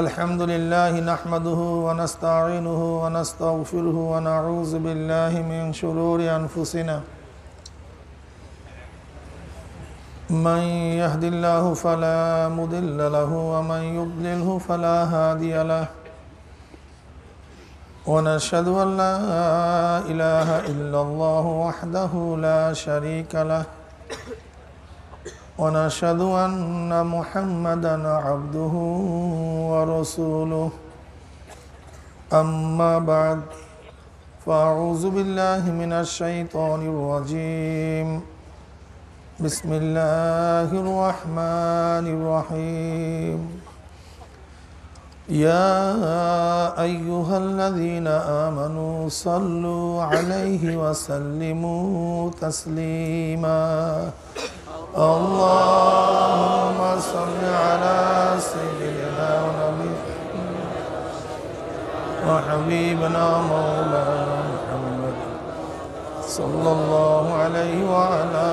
الحمد لله نحمده ونستعينه ونستغفره ونعوذ بالله من من شرور أنفسنا يهد الله الله فلا فلا مضل له له ومن يضلله هادي ونشهد أن لا لا إله إلا وحده شريك له ونشهد أن محمدا عبده ورسوله أما بعد فأعوذ بالله من الشيطان الرجيم بسم الله الرحمن الرحيم يا أيها الذين آمنوا صلوا عليه وسلموا تسليما اللهم صل على سيدنا ونبينا وحبيبنا مولانا محمد صلى الله عليه وعلى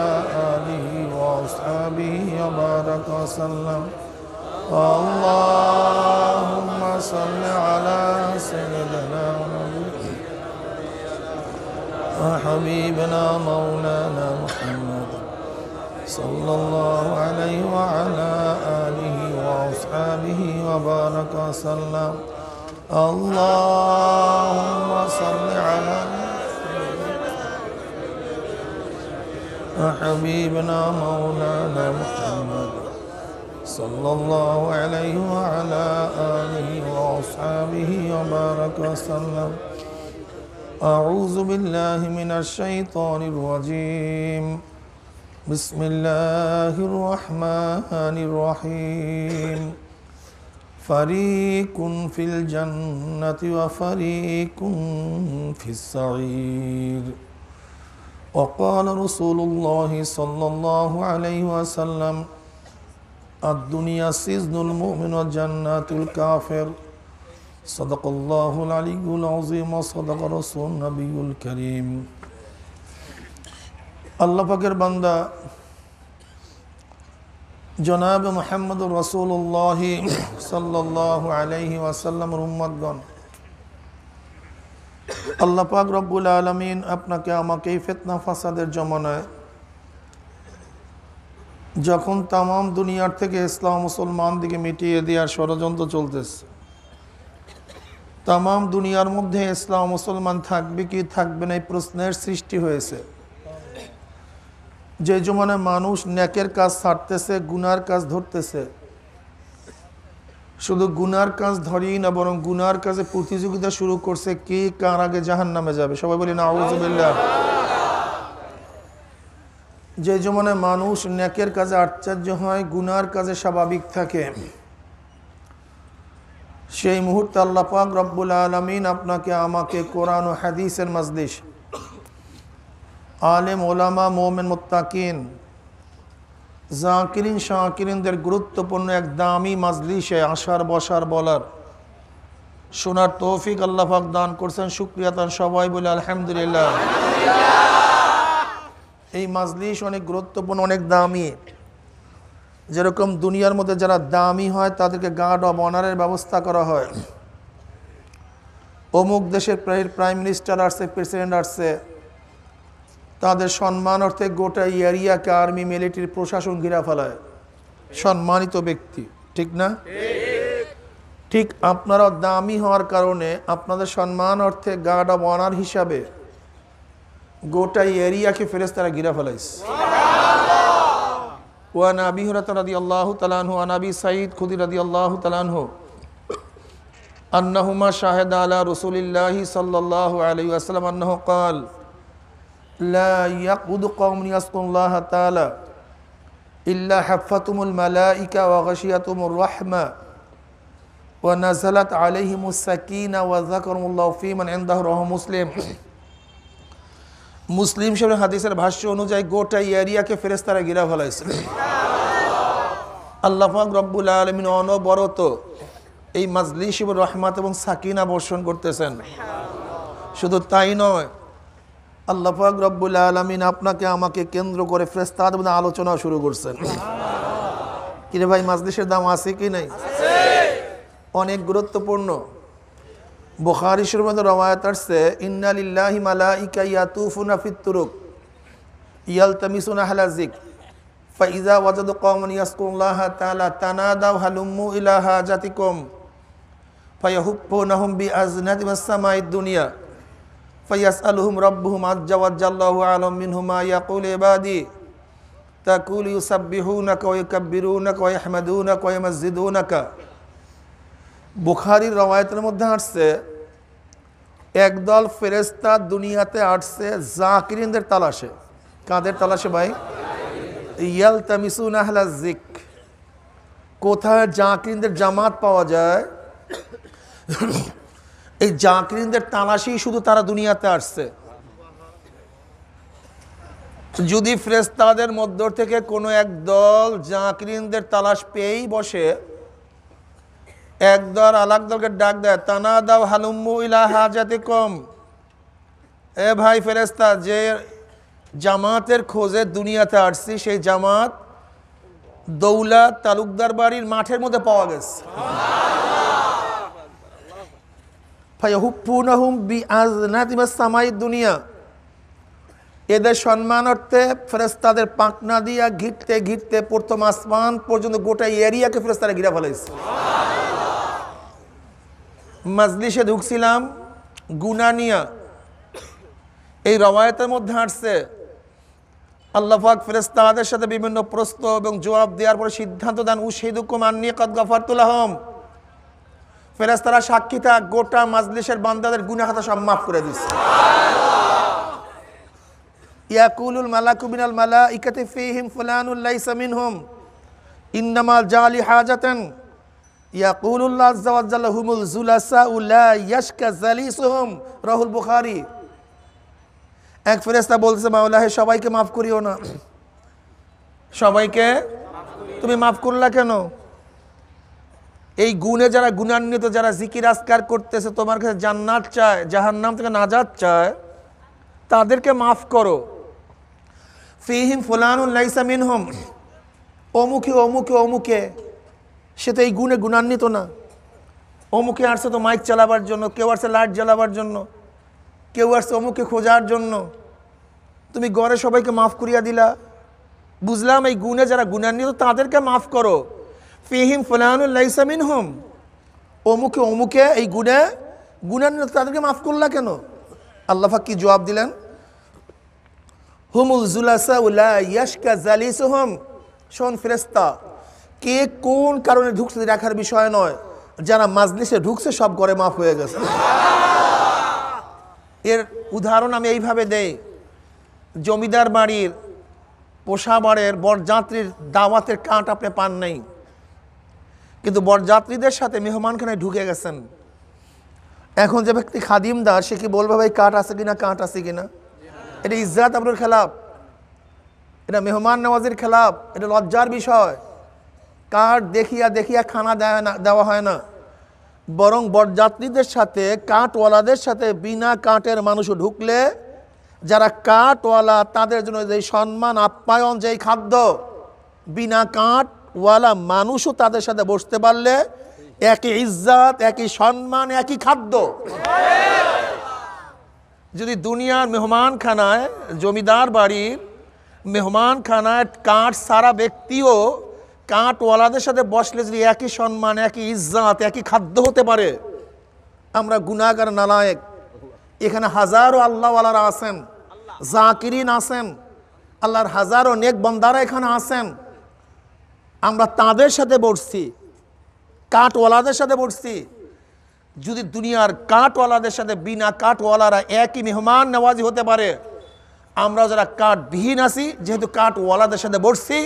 آله وأصحابه وبارك وسلم اللهم صل على سيدنا وحبيبنا مولانا محمد صلى الله عليه وعلى آله وأصحابه وبارك وسلم اللهم صل على وحبيبنا مولانا محمد صلى الله عليه وعلى آله وأصحابه وبارك وسلم أعوذ بالله من الشيطان الرجيم بسم الله الرحمن الرحيم فريق في الجنة وفريق في السعير وقال رسول الله صلى الله عليه وسلم الدنيا سجن المؤمن والجنة الكافر صدق الله العلي العظيم وصدق رسول النبي الكريم আল্লাহ পাকের বান্দা জনাব মোহাম্মদ রসুল্লাহ সাল্লাহ আলহি ওয়াসাল্লাম উম্মদগণ আল্লাহ পাক রব্বুল আলমিন আপনাকে আমাকে এই ফেতনা ফাসাদের জমানায় যখন তামাম দুনিয়ার থেকে ইসলাম মুসলমান দিকে মিটিয়ে দেওয়ার ষড়যন্ত্র চলতেছে তামাম দুনিয়ার মধ্যে ইসলাম মুসলমান থাকবে কি থাকবে না এই প্রশ্নের সৃষ্টি হয়েছে যে জমানে মানুষ ন্যাকের কাজ ছাড়তেছে গুনার কাজ ধরতেছে শুধু গুনার কাজ ধরেই না বরং গুনার কাজে প্রতিযোগিতা শুরু করছে কে কার আগে জাহান নামে যাবে সবাই বলি না আউজবিল্লা যে জমানে মানুষ ন্যাকের কাজে আশ্চর্য হয় গুনার কাজে স্বাভাবিক থাকে সেই মুহূর্তে আল্লাপাক রব্বুল আলমিন আপনাকে আমাকে কোরআন ও হাদিসের মাজলিস আলেম ওলামা মোমেন মোত্তাকিন জাকিরিন শাকিরিনদের গুরুত্বপূর্ণ এক দামি মাজলিসে আসার বসার বলার শোনার তৌফিক আল্লাহাক দান করছেন সুক্রিয়া তান সবাই বলে আলহামদুলিল্লাহ এই মাজলিস অনেক গুরুত্বপূর্ণ অনেক দামি যেরকম দুনিয়ার মধ্যে যারা দামি হয় তাদেরকে গার্ড অব অনারের ব্যবস্থা করা হয় অমুক দেশের প্রাইম মিনিস্টার আসছে প্রেসিডেন্ট আসছে তাদের সম্মান অর্থে গোটা এরিয়াকে আর্মি মিলিটারি প্রশাসন ঘিরা ফেলায় সম্মানিত ব্যক্তি ঠিক না ঠিক আপনারা দামি হওয়ার কারণে আপনাদের সম্মান অর্থে গার্ড অব অনার হিসাবে گوٹا ایریا کے کی فلائس و نبی حرت رضی اللہ تعالیٰ عنہ سعید خدی رضی اللہ تعالیٰ عنہ انہما شاہد علی رسول اللہ صلی اللہ علیہ وسلم انہو قال لا قوم اللہ تعالی اللہ و نژلت علیہ مسکین و ضکیمنس মুসলিম সাহেব হাদিসের ভাষ্য অনুযায়ী গোটা এরিয়াকে তারা গিরা ফেলাইছে আল্লাহ রব্বুল আলমিন অনবরত এই মাজলি শিব রহমাত এবং সাকিনা বর্ষণ করতেছেন শুধু তাই নয় আল্লাহাক রব্বুল আলমিন আপনাকে আমাকে কেন্দ্র করে মধ্যে আলোচনা শুরু করছেন কিরে ভাই মাজলিসের দাম আছে কি নাই অনেক গুরুত্বপূর্ণ بخاري شروع میں روایت اٹھ سے لِلَّهِ ملائكة يَتُوفُنَ فِي الطرق يلتمسون أهل الزِّكِ فَإِذَا وَجَدُ قَوْمٌ يَسْقُونَ اللَّهَ تَعَلَى تَنَادَوْ هَلُمُّ إِلَى حَاجَتِكُمْ فَيَحُبُّونَهُمْ بِعَزْنَةِ وَالسَّمَائِ الدُّنِيَا فَيَسْأَلُهُمْ رَبُّهُمْ عَجَّ وجل اللَّهُ عَلَمْ مِنْهُمَا يَقُولِ عِبَادِي বুখারির রওয়ায়তের মধ্যে আসছে একদল ফেরেস্তা দুনিয়াতে আসছে জাকিরিনদের তালাশে কাদের তালাশে ভাই ইয়াল তামিসুন আহলা জিক কোথায় জাকিরিনদের জামাত পাওয়া যায় এই জাকিরিনদের তালাশেই শুধু তারা দুনিয়াতে আসছে যদি ফ্রেস্তাদের মধ্য থেকে কোনো এক দল জাকিরিনদের তালাশ পেয়েই বসে একদল আলাক দলকে ডাক দেয় তানা দাও হালুম্মু ইলা হাজাতি কম এ ভাই ফেরেস্তা যে জামাতের খোঁজে দুনিয়াতে আসছি সেই জামাত দৌলা তালুকদার বাড়ির মাঠের মধ্যে পাওয়া গেছে দুনিয়া এদের সম্মানার্থে ফেরেস্তাদের পাকনা দিয়া ঘিরতে ঘিরতে প্রথম আসমান পর্যন্ত গোটা এরিয়াকে ফেরেস্তারা ঘিরা ফেলেছে মাজলিসে ঢুকছিলাম গুনানিয়া এই রবায়তের মধ্যে আসছে আল্লাহাক ফেরেস্তাদের সাথে বিভিন্ন প্রশ্ন এবং জবাব দেওয়ার পরে সিদ্ধান্ত দেন উশহিদুকুম আন্নি কদ গফারতুল্লাহম ফেরেস্তারা সাক্ষী থাক গোটা মাজলিসের বান্দাদের গুনা খাতা সব মাফ করে দিচ্ছে ইয়াকুলুল মালাকুবিনাল মালা ইকাতে ফিহিম সামিন হোম ইন্নামাল জালি হাজাতান ইয়াকুল্লাহ আজাল্লাহুমুল জুলাসা উল্লা ইয়াসকা জালিসুহম রাহুল বুখারি এক ফেরেস্তা বলছে মাওলাহে সবাইকে মাফ করিও না সবাইকে তুমি মাফ করলা কেন এই গুণে যারা গুণান্বিত যারা জিকির আসকার করতেছে তোমার কাছে জান্নাত চায় নাম থেকে নাজাত চায় তাদেরকে মাফ করো ফিহিম ফুলানুল লাইসা মিনহম অমুখে অমুখে অমুকে সে তো এই গুণে গুণান্বিত না অমুকে আসছে তো মাইক চালাবার জন্য কেউ আসছে লাইট জ্বালাবার জন্য কেউ আসছে অমুকে খোঁজার জন্য তুমি গড়ে সবাইকে মাফ করিয়া দিলা বুঝলাম এই গুণে যারা গুণান্বিত তাদেরকে মাফ করো ফিহিম ফলানুল্লাইসামিন হোম অমুকে অমুকে এই গুণে গুণান্বিত তাদেরকে মাফ করলা কেন আল্লাহা কি জবাব দিলেন হুমুল জুলাসা উল্লা ইয়াসকা জালিস হোম শোন ফেরেস্তা কে কোন কারণে ঢুকছে রাখার বিষয় নয় যারা মাজলিসে ঢুকছে সব ঘরে মাফ হয়ে গেছে এর উদাহরণ আমি এইভাবে দেই জমিদার বাড়ির পোষাবাড়ের বরযাত্রীর দাওয়াতের কাঁট আপনি পান নাই কিন্তু বরযাত্রীদের সাথে মেহমানখানায় ঢুকে গেছেন এখন যে ব্যক্তি খাদিমদার সে কি বলবে ভাই কাঠ আছে কিনা কাঠ আছে কিনা এটা ইজ্জাত আপনার খেলাপ এটা মেহমান নওয়াজের খেলাপ এটা লজ্জার বিষয় কাঠ দেখিয়া দেখিয়া খানা দেয় না দেওয়া হয় না বরং বরযাত্রীদের সাথে কাঠওয়ালাদের সাথে বিনা কাঠের মানুষ ঢুকলে যারা কাঠওয়ালা তাদের জন্য যেই সম্মান আপ্যায়ন যেই খাদ্য বিনা কাঠওয়ালা মানুষও তাদের সাথে বসতে পারলে একই ইজ্জাত একই সম্মান একই খাদ্য যদি দুনিয়ার মেহমানখানায় জমিদার বাড়ির মেহমানখানায় কাঠ সারা ব্যক্তিও কাঁটওয়ালাদের সাথে বসলে যদি একই সম্মান একই ইজ্জাত একই খাদ্য হতে পারে আমরা গুণাগার নালায়ক এখানে হাজারো আল্লাহওয়ালারা আছেন জাকিরিন আছেন আল্লাহর হাজারো নেক বন্দারা এখানে আছেন আমরা তাদের সাথে বসছি কাঠওয়ালাদের সাথে বসছি যদি দুনিয়ার কাঁটওয়ালাদের সাথে বিনা কাঠওয়ালারা একই মেহমান নেওয়াজি হতে পারে আমরা যারা কাঠবিহীন আছি যেহেতু কাঠওয়ালাদের সাথে বসছি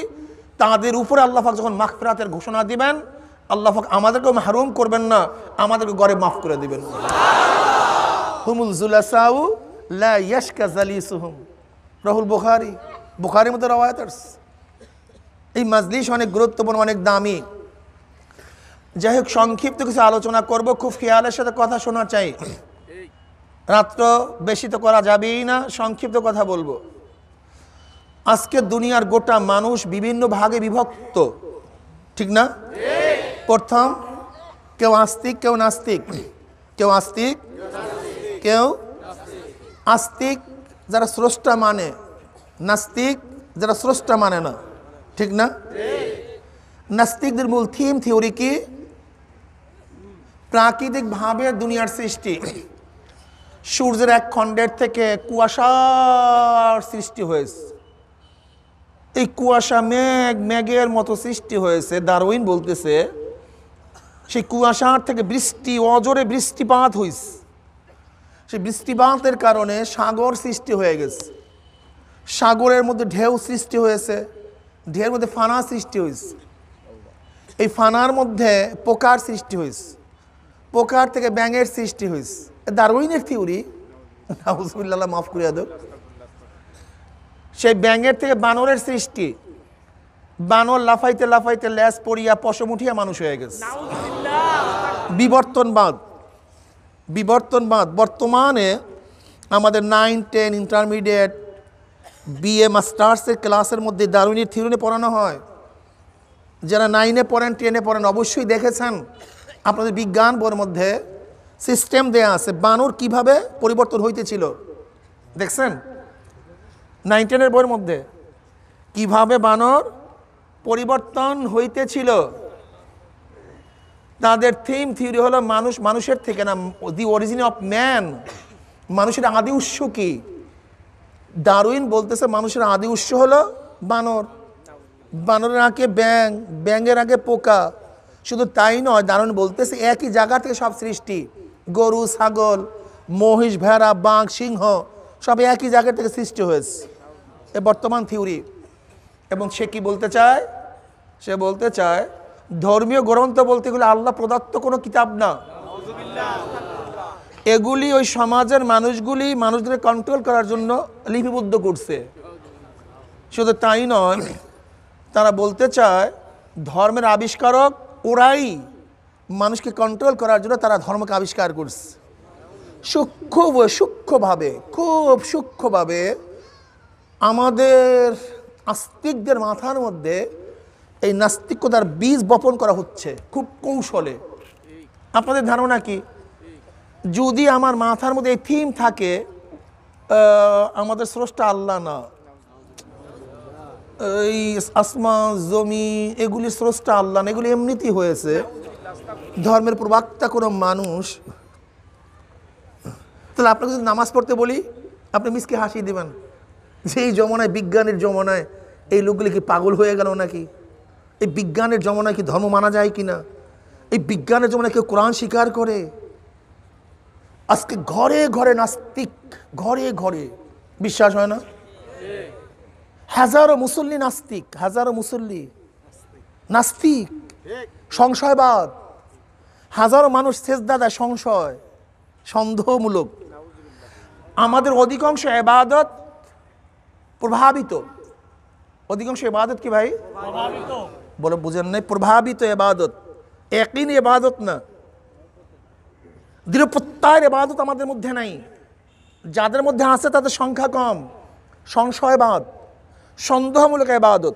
তাদের উপরে আল্লাহাক যখন মাখফিরাতের ঘোষণা দিবেন আল্লাহাক আমাদেরকেও মাহরুম করবেন না আমাদেরকে গড়ে মাফ করে দিবেন রাহুল বুখারি বুখারি মতো রওয়ায়াতার্স এই মাজলিশ অনেক গুরুত্বপূর্ণ অনেক দামি যাই হোক সংক্ষিপ্ত কিছু আলোচনা করব খুব খেয়ালের সাথে কথা শোনা চাই রাত্র বেশি তো করা যাবেই না সংক্ষিপ্ত কথা বলবো আজকে দুনিয়ার গোটা মানুষ বিভিন্ন ভাগে বিভক্ত ঠিক না প্রথম কেউ আস্তিক কেউ নাস্তিক কেউ আস্তিক কেউ আস্তিক যারা স্রষ্টা মানে নাস্তিক যারা স্রষ্টা মানে না ঠিক না নাস্তিকদের মূল থিম থিওরি কি প্রাকৃতিকভাবে দুনিয়ার সৃষ্টি সূর্যের এক খণ্ডের থেকে কুয়াশার সৃষ্টি হয়েছে এই কুয়াশা মেঘ মেঘের মতো সৃষ্টি হয়েছে দারোইন বলতেছে সেই কুয়াশার থেকে বৃষ্টি অজরে বৃষ্টিপাত হইছে সেই বৃষ্টিপাতের কারণে সাগর সৃষ্টি হয়ে গেছে সাগরের মধ্যে ঢেউ সৃষ্টি হয়েছে ঢেউর মধ্যে ফানা সৃষ্টি হয়েছে এই ফানার মধ্যে পোকার সৃষ্টি হয়েছে পোকার থেকে ব্যাঙের সৃষ্টি হয়েছে দারোইনের থিওরি হাউসুল্লাহ মাফ করিয়া দেব সেই ব্যাঙের থেকে বানরের সৃষ্টি বানর লাফাইতে লাফাইতে ল্যাস পড়িয়া পশম উঠিয়া মানুষ হয়ে গেছে বিবর্তনবাদ বিবর্তনবাদ বর্তমানে আমাদের নাইন টেন ইন্টারমিডিয়েট বিএ মাস্টার্সের ক্লাসের মধ্যে দারুণী থিরুনে পড়ানো হয় যারা নাইনে পড়েন টেনে পড়েন অবশ্যই দেখেছেন আপনাদের বিজ্ঞান বোর মধ্যে সিস্টেম দেয়া আছে বানর কিভাবে পরিবর্তন হইতেছিল দেখছেন নাইন টেনের বইয়ের মধ্যে কিভাবে বানর পরিবর্তন হইতেছিল তাদের থিম থিওরি হলো মানুষ মানুষের থেকে না দি অরিজিন অফ ম্যান মানুষের আদি উৎস কি দারুইন বলতেছে মানুষের আদি উৎস হলো বানর বানরের আঁকে ব্যাং ব্যাঙের আগে পোকা শুধু তাই নয় দারুণ বলতেছে একই জায়গা থেকে সব সৃষ্টি গরু ছাগল মহিষ ভেড়া বাঘ সিংহ সব একই জায়গা থেকে সৃষ্টি হয়েছে এ বর্তমান থিওরি এবং সে কি বলতে চায় সে বলতে চায় ধর্মীয় গ্রন্থ বলতে গেলে আল্লাহ প্রদত্ত কোনো কিতাব না এগুলি ওই সমাজের মানুষগুলি মানুষদের কন্ট্রোল করার জন্য লিপিবদ্ধ করছে শুধু তাই নয় তারা বলতে চায় ধর্মের আবিষ্কারক ওরাই মানুষকে কন্ট্রোল করার জন্য তারা ধর্মকে আবিষ্কার করছে সূক্ষ্ম সূক্ষ্মভাবে খুব সূক্ষ্মভাবে আমাদের আস্তিকদের মাথার মধ্যে এই নাস্তিকতার বীজ বপন করা হচ্ছে খুব কৌশলে আপনাদের ধারণা কি যদি আমার মাথার মধ্যে এই থিম থাকে আমাদের স্রষ্টা আল্লাহ না এই আসমা জমি এগুলি স্রষ্টা আল্লাহ না এগুলি এমনিতেই হয়েছে ধর্মের প্রবাক্তা কোনো মানুষ তাহলে আপনাকে যদি নামাজ পড়তে বলি আপনি মিসকে হাসি দেবেন এই জমানায় বিজ্ঞানের জমানায় এই লোকগুলি কি পাগল হয়ে গেল নাকি এই বিজ্ঞানের জমানায় কি ধর্ম মানা যায় কি না এই বিজ্ঞানের জমানায় কেউ কোরআন স্বীকার করে আজকে ঘরে ঘরে নাস্তিক ঘরে ঘরে বিশ্বাস হয় না হাজারো মুসল্লি নাস্তিক হাজারো মুসল্লি নাস্তিক সংশয়বাদ হাজারো মানুষ শেষ দাদা সংশয় সন্দেহমূলক আমাদের অধিকাংশ এবাদত প্রভাবিত অধিকাংশ এবাদত কি ভাই বলে বুঝেন নাই প্রভাবিত এবাদত একই এবাদত না দৃঢ়প্রত্যয়ের এবাদত আমাদের মধ্যে নাই যাদের মধ্যে আছে তাদের সংখ্যা কম সংশয়বাদ সন্দেহমূলক এবাদত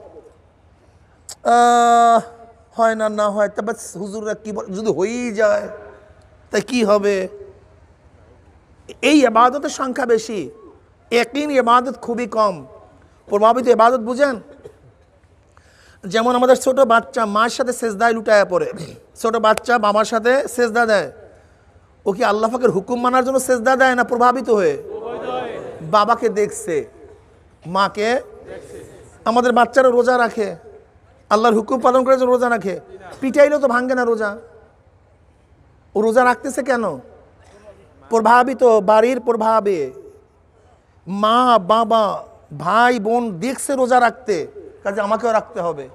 হয় না না হয় তবে হুজুররা কী বল যদি হয়েই যায় তা কি হবে এই আবাদতের সংখ্যা বেশি একদিন ইবাদত খুবই কম প্রভাবিত ইবাদত বুঝেন যেমন আমাদের ছোট বাচ্চা মার সাথে সেজদায় লুটায় পড়ে ছোট বাচ্চা বাবার সাথে সেজদা দেয় ও কি আল্লাহ ফাকের হুকুম মানার জন্য সেজদা দেয় না প্রভাবিত হয়ে বাবাকে দেখছে মাকে আমাদের বাচ্চারা রোজা রাখে আল্লাহর হুকুম পালন করে রোজা রাখে পিটাইলেও তো ভাঙ্গে না রোজা ও রোজা রাখতেছে কেন প্রভাবিত বাড়ির প্রভাবে মা বাবা ভাই বোন দেখছে রোজা রাখতে কাজে আমাকেও রাখতে হবে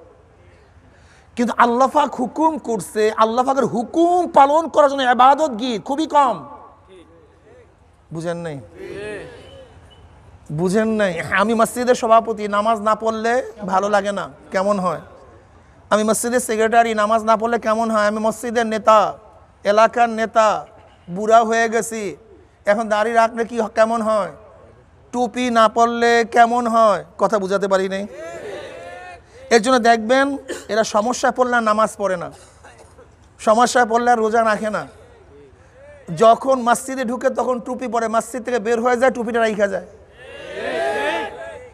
কিন্তু আল্লাফাক হুকুম করছে আল্লাফাকের হুকুম পালন করার জন্য আবাদত গীত খুবই কম বুঝেন নাই বুঝেন নাই আমি মসজিদের সভাপতি নামাজ না পড়লে ভালো লাগে না কেমন হয় আমি মসজিদের সেক্রেটারি নামাজ না পড়লে কেমন হয় আমি মসজিদের নেতা এলাকার নেতা বুড়া হয়ে গেছি এখন দাঁড়িয়ে রাখলে কি কেমন হয় টুপি না পড়লে কেমন হয় কথা বুঝাতে পারি নেই এর জন্য দেখবেন এরা সমস্যা পড়লে নামাজ পড়ে না সমস্যা পড়লে রোজা রাখে না যখন মসজিদে ঢুকে তখন টুপি পরে মসজিদ থেকে বের হয়ে যায় টুপিটা রাখা যায়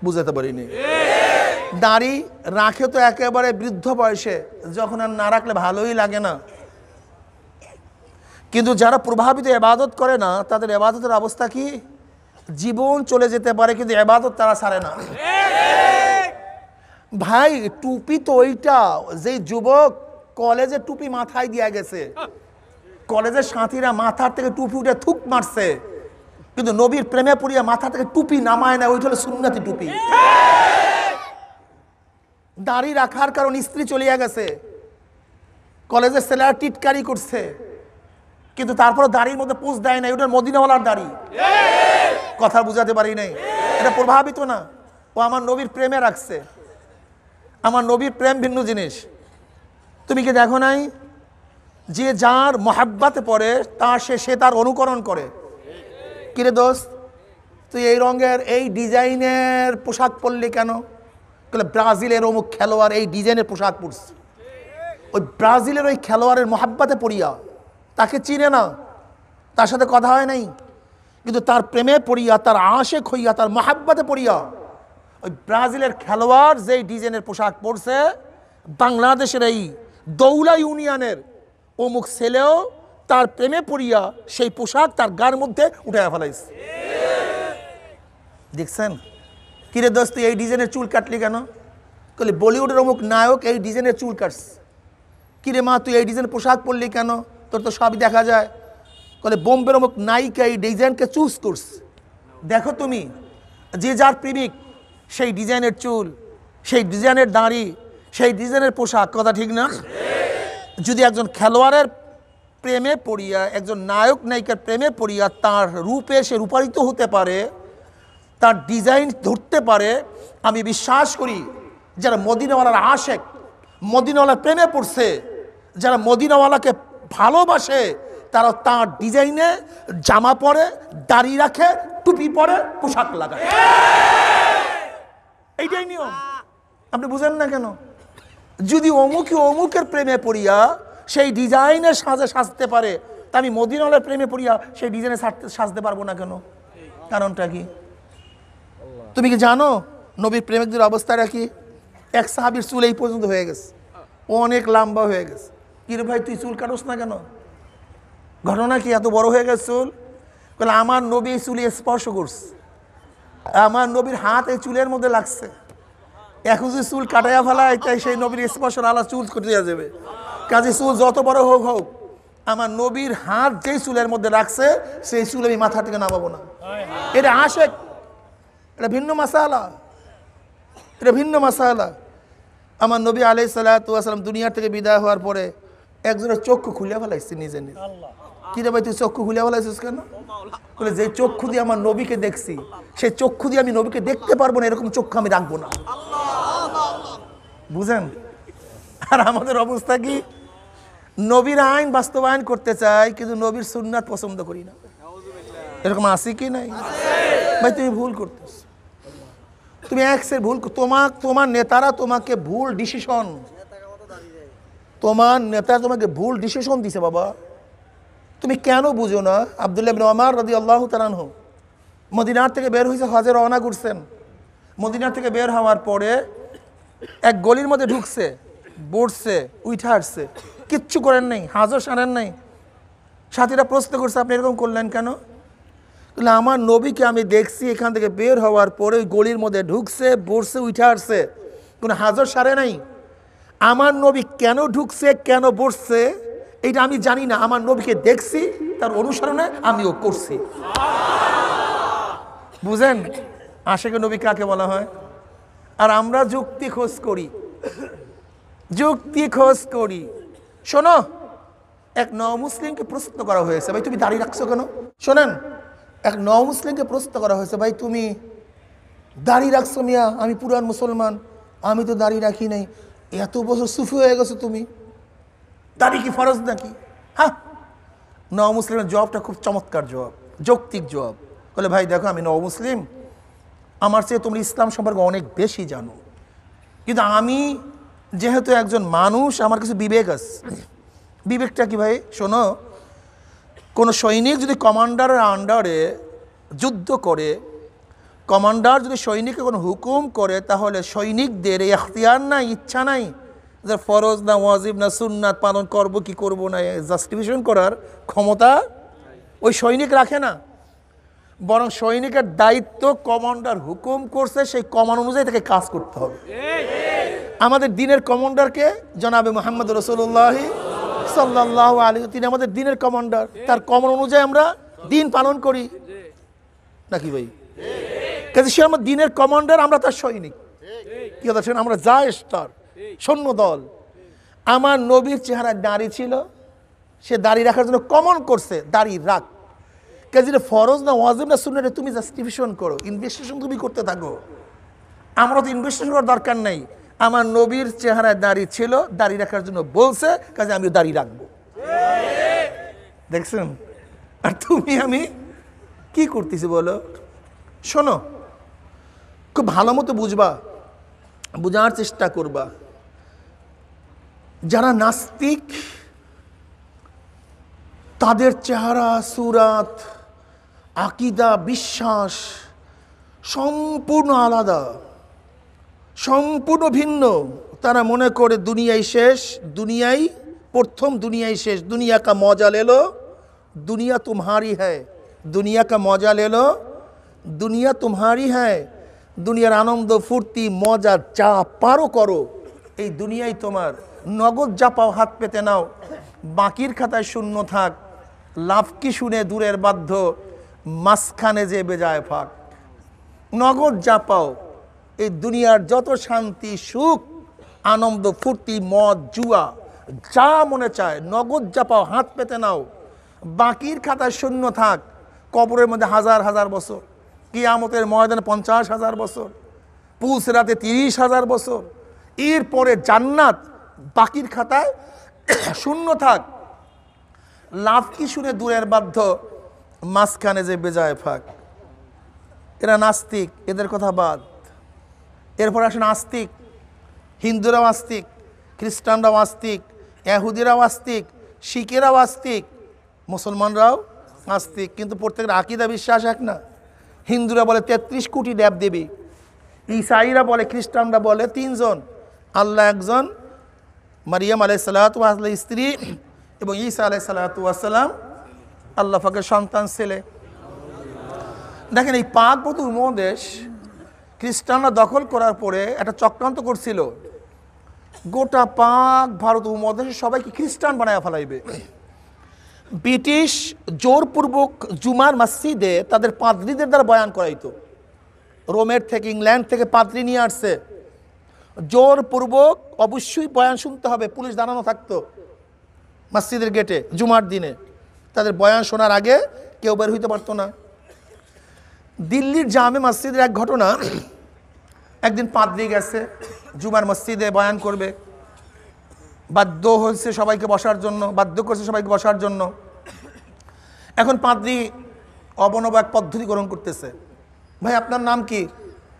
বুঝাতে পারিনি দাড়ি রাখে তো একেবারে বৃদ্ধ বয়সে যখন আর না রাখলে ভালোই লাগে না কিন্তু যারা প্রভাবিত এবাদত করে না তাদের এবাদতের অবস্থা কি জীবন চলে যেতে পারে কিন্তু এবাদত তারা সারে না ভাই টুপি তো ওইটা যে যুবক কলেজে টুপি মাথায় দিয়া গেছে কলেজের সাথীরা মাথার থেকে টুপি উঠে থুক মারছে কিন্তু নবীর প্রেমে পড়িয়া মাথা থেকে টুপি নামায় না ওইটা হলো সুন্নাতি টুপি দাড়ি রাখার কারণ স্ত্রী চলিয়া গেছে কলেজের ছেলেরা টিটকারি করছে কিন্তু তারপরে দাড়ির মধ্যে পুষ দেয় না ওইটা মদিনাওয়ালার দাড়ি কথা বুঝাতে পারি নাই এটা প্রভাবিত না ও আমার নবীর প্রেমে রাখছে আমার নবীর প্রেম ভিন্ন জিনিস তুমি কি দেখো নাই যে যার মহাব্বাতে পড়ে তা সে সে তার অনুকরণ করে কিরে দোস্ত তুই এই রঙের এই ডিজাইনের পোশাক পরলি কেন ব্রাজিলের অমুক খেলোয়াড় এই ডিজাইনের পোশাক পরছে ওই ব্রাজিলের ওই খেলোয়াড়ের মহাব্বাতে পড়িয়া তাকে চিনে না তার সাথে কথা হয় নাই কিন্তু তার প্রেমে পড়িয়া তার আশেক হইয়া তার মহাব্বাতে পড়িয়া ওই ব্রাজিলের খেলোয়াড় যেই ডিজাইনের পোশাক পরছে বাংলাদেশের এই দৌলা ইউনিয়নের অমুক ছেলেও তার প্রেমে পড়িয়া সেই পোশাক তার গার মধ্যে উঠাইয়া ফেলাইছে দেখছেন কিরে দোস্ত এই ডিজাইনের চুল কাটলি কেন কলি বলিউডের অমুক নায়ক এই ডিজাইনের চুল কাটস কিরে মা তুই এই ডিজাইনের পোশাক পরলি কেন তোর তো সবই দেখা যায় কলে বোম্বের অমুক নায়িকা এই ডিজাইনকে চুজ করছে দেখো তুমি যে যার প্রেমিক সেই ডিজাইনের চুল সেই ডিজাইনের দাঁড়ি সেই ডিজাইনের পোশাক কথা ঠিক না যদি একজন খেলোয়াড়ের প্রেমে পড়িয়া একজন নায়ক নায়িকার প্রেমে পড়িয়া তার রূপে সে রূপায়িত হতে পারে তার ডিজাইন ধরতে পারে আমি বিশ্বাস করি যারা মদিনাওয়ালার আশেক মদিনাওয়ালার প্রেমে পড়ছে যারা মদিনাওয়ালাকে ভালোবাসে তারা তাঁর ডিজাইনে জামা পরে দাড়ি রাখে টুপি পরে পোশাক লাগায় এইটাই নিয়ম আপনি বুঝেন না কেন যদি অমুকে অমুকের প্রেমে পড়িয়া সেই ডিজাইনের সাজে সাজতে পারে তা আমি মদিনালের প্রেমে পড়িয়া সেই ডিজাইনে সাজতে পারবো না কেন কারণটা কি তুমি কি জানো নবীর প্রেমিকদের অবস্থাটা কি এক সাহাবির চুল এই পর্যন্ত হয়ে গেছে অনেক লম্বা হয়ে গেছে কিরে ভাই তুই চুল কাটোস না কেন ঘটনা কি এত বড় হয়ে গেছে চুল বলে আমার নবী চুলি স্পর্শ করছে আমার নবীর হাত এই চুলের মধ্যে লাগছে এখন যদি চুল কাটাইয়া ফেলায় তাই সেই নবীর স্পর্শ আলা চুল করে দেওয়া যাবে কাজে চুল যত বড় হোক হোক আমার নবীর হাত যেই চুলের মধ্যে রাখছে সেই চুল আমি মাথা থেকে নামাবো না এটা আসে এটা ভিন্ন মাসালা এটা ভিন্ন মাসালা আমার নবী আলাই সাল্লাম দুনিয়ার থেকে বিদায় হওয়ার পরে একজনের চক্ষু খুলিয়া ফেলাইছে নিজে নিজে কি ভাই তুই চক্ষু খুলে বলাইছিস কেন বলে যে চক্ষু দিয়ে আমার নবীকে দেখছি সেই চক্ষু দিয়ে আমি নবীকে দেখতে পারবো না এরকম চক্ষু আমি রাখবো না বুঝেন আর আমাদের অবস্থা কি নবীর আইন বাস্তবায়ন করতে চাই কিন্তু নবীর সুন্নাত পছন্দ করি না এরকম আসি কি নাই ভাই তুমি ভুল করতেছ তুমি এক্সের ভুল তোমার তোমার নেতারা তোমাকে ভুল ডিসিশন তোমার নেতারা তোমাকে ভুল ডিসিশন দিছে বাবা তুমি কেন বুঝো না আবদুল্লাহ আমার রদি আল্লাহ তালানহ মদিনার থেকে বের হয়েছে হজে রওনা করছেন মদিনার থেকে বের হওয়ার পরে এক গলির মধ্যে ঢুকছে বসছে উঠা আসছে কিচ্ছু করেন নাই হাজও সারেন নাই সাথীরা প্রশ্ন করছে আপনি এরকম করলেন কেন তাহলে আমার নবীকে আমি দেখছি এখান থেকে বের হওয়ার পরে ওই গলির মধ্যে ঢুকছে বসছে উঠে আসছে কোনো হাজর সারে নাই আমার নবী কেন ঢুকছে কেন বসছে এটা আমি জানি না আমার নবীকে দেখছি তার অনুসরণে আমিও করছি বুঝেন আশেখ নবী কাকে বলা হয় আর আমরা যুক্তি খোঁজ করি যুক্তি খোঁজ করি শোনো এক ন মুসলিমকে প্রশ্ন করা হয়েছে ভাই তুমি দাঁড়িয়ে রাখছো কেন শোনেন এক ন মুসলিমকে প্রশ্ন করা হয়েছে ভাই তুমি দাঁড়িয়ে রাখছো মিয়া আমি পুরান মুসলমান আমি তো দাঁড়িয়ে রাখি নাই এত বছর সুফি হয়ে গেছো তুমি দাড়ি কি ফরজ নাকি হ্যাঁ নব মুসলিমের জবাবটা খুব চমৎকার জবাব যৌক্তিক জবাব বলে ভাই দেখো আমি নব মুসলিম আমার চেয়ে তোমরা ইসলাম সম্পর্কে অনেক বেশি জানো কিন্তু আমি যেহেতু একজন মানুষ আমার কিছু বিবেক আছে বিবেকটা কি ভাই শোনো কোনো সৈনিক যদি কমান্ডারের আন্ডারে যুদ্ধ করে কমান্ডার যদি সৈনিককে কোনো হুকুম করে তাহলে সৈনিকদের এখতিয়ার নাই ইচ্ছা নাই যে ফরজ না ওয়াজিব না সুন্নাত পালন করব কি করব না জাস্টিফিকেশন করার ক্ষমতা ওই সৈনিক রাখে না বরং সৈনিকের দায়িত্ব কমান্ডার হুকুম করছে সেই কমান অনুযায়ী তাকে কাজ করতে হবে আমাদের দিনের কমান্ডারকে জনাবে মোহাম্মদ রসুল্লাহ সাল্লাহ আলী তিনি আমাদের দিনের কমান্ডার তার কমান অনুযায়ী আমরা দিন পালন করি নাকি ভাই কাজে সে আমার দিনের কমান্ডার আমরা তার সৈনিক কি কথা আমরা যা স্টার সৈন্য দল আমার নবীর চেহারা দাঁড়িয়ে ছিল সে দাড়ি রাখার জন্য কমন করছে দাড়ি রাখ কাজে ফরজ না ওয়াজিব না সুন্নাটা তুমি জাস্টিফিকেশন করো ইনভেস্টিগেশন তুমি করতে থাকো আমারও তো ইনভেস্টিগেশন করার দরকার নাই আমার নবীর চেহারায় দাঁড়িয়ে ছিল দাঁড়িয়ে রাখার জন্য বলছে কাজে আমিও দাড়ি রাখবো দেখছেন আর তুমি আমি কি করতেছি বলো শোনো খুব ভালো মতো বুঝবা বোঝার চেষ্টা করবা যারা নাস্তিক তাদের চেহারা সুরাত আকিদা বিশ্বাস সম্পূর্ণ আলাদা সম্পূর্ণ ভিন্ন তারা মনে করে দুনিয়াই শেষ দুনিয়াই প্রথম দুনিয়াই শেষ দুনিয়া কা মজা লেলো দুনিয়া তোমারি হ্যায় দুনিয়া কা মজা লেলো দুনিয়া তোমারি হ্যায় দুনিয়ার আনন্দ ফুর্তি মজা চা পারো করো এই দুনিয়াই তোমার নগদ যা পাও হাত পেতে নাও বাকির খাতায় শূন্য থাক লাভ কি শুনে দূরের বাধ্য মাঝখানে যে বেজায় ফাঁক নগদ যা পাও এই দুনিয়ার যত শান্তি সুখ আনন্দ ফুর্তি মদ জুয়া যা মনে চায় নগদ যা পাও হাত পেতে নাও বাকির খাতায় শূন্য থাক কবরের মধ্যে হাজার হাজার বছর কিয়ামতের ময়দানে পঞ্চাশ হাজার বছর পুষ রাতে তিরিশ হাজার বছর এরপরে জান্নাত বাকির খাতায় শূন্য থাক লাভ কি শুনে দূরের বাধ্য মাঝখানে যে বেজায় ফাঁক এরা নাস্তিক এদের কথা বাদ এরপর আসে নাস্তিক হিন্দুরাও আস্তিক খ্রিস্টানরাও আস্তিক এহুদিরাও আস্তিক শিখেরাও আস্তিক মুসলমানরাও আস্তিক কিন্তু প্রত্যেকের আকিদা বিশ্বাস এক না হিন্দুরা বলে তেত্রিশ কোটি দেব দেবী ইসাইরা বলে খ্রিস্টানরা বলে তিনজন আল্লাহ একজন মারিয়াম আলাই সাল্লাহাতুয়াসলের স্ত্রী এবং ঈসা আলাই আসসালাম আল্লাহ ফাঁকের সন্তান ছেলে দেখেন এই পাক বধু উপমহাদেশ খ্রিস্টানরা দখল করার পরে একটা চক্রান্ত করছিল গোটা পাক ভারত উপমহাদেশের সবাইকে খ্রিস্টান বানায় ফেলাইবে ব্রিটিশ জোরপূর্বক জুমার মাসিদে তাদের পাদ্রীদের দ্বারা বয়ান করাইতো রোমের থেকে ইংল্যান্ড থেকে পাদ্রী নিয়ে আসছে জোরপূর্বক অবশ্যই বয়ান শুনতে হবে পুলিশ দাঁড়ানো থাকতো মসজিদের গেটে জুমার দিনে তাদের বয়ান শোনার আগে কেউ বের হইতে পারতো না দিল্লির জামে মসজিদের এক ঘটনা একদিন পাদ্রি গেছে জুমার মসজিদে বয়ান করবে বাধ্য হয়েছে সবাইকে বসার জন্য বাধ্য করছে সবাইকে বসার জন্য এখন পাদ্রি অবনব এক পদ্ধতি গ্রহণ করতেছে ভাই আপনার নাম কি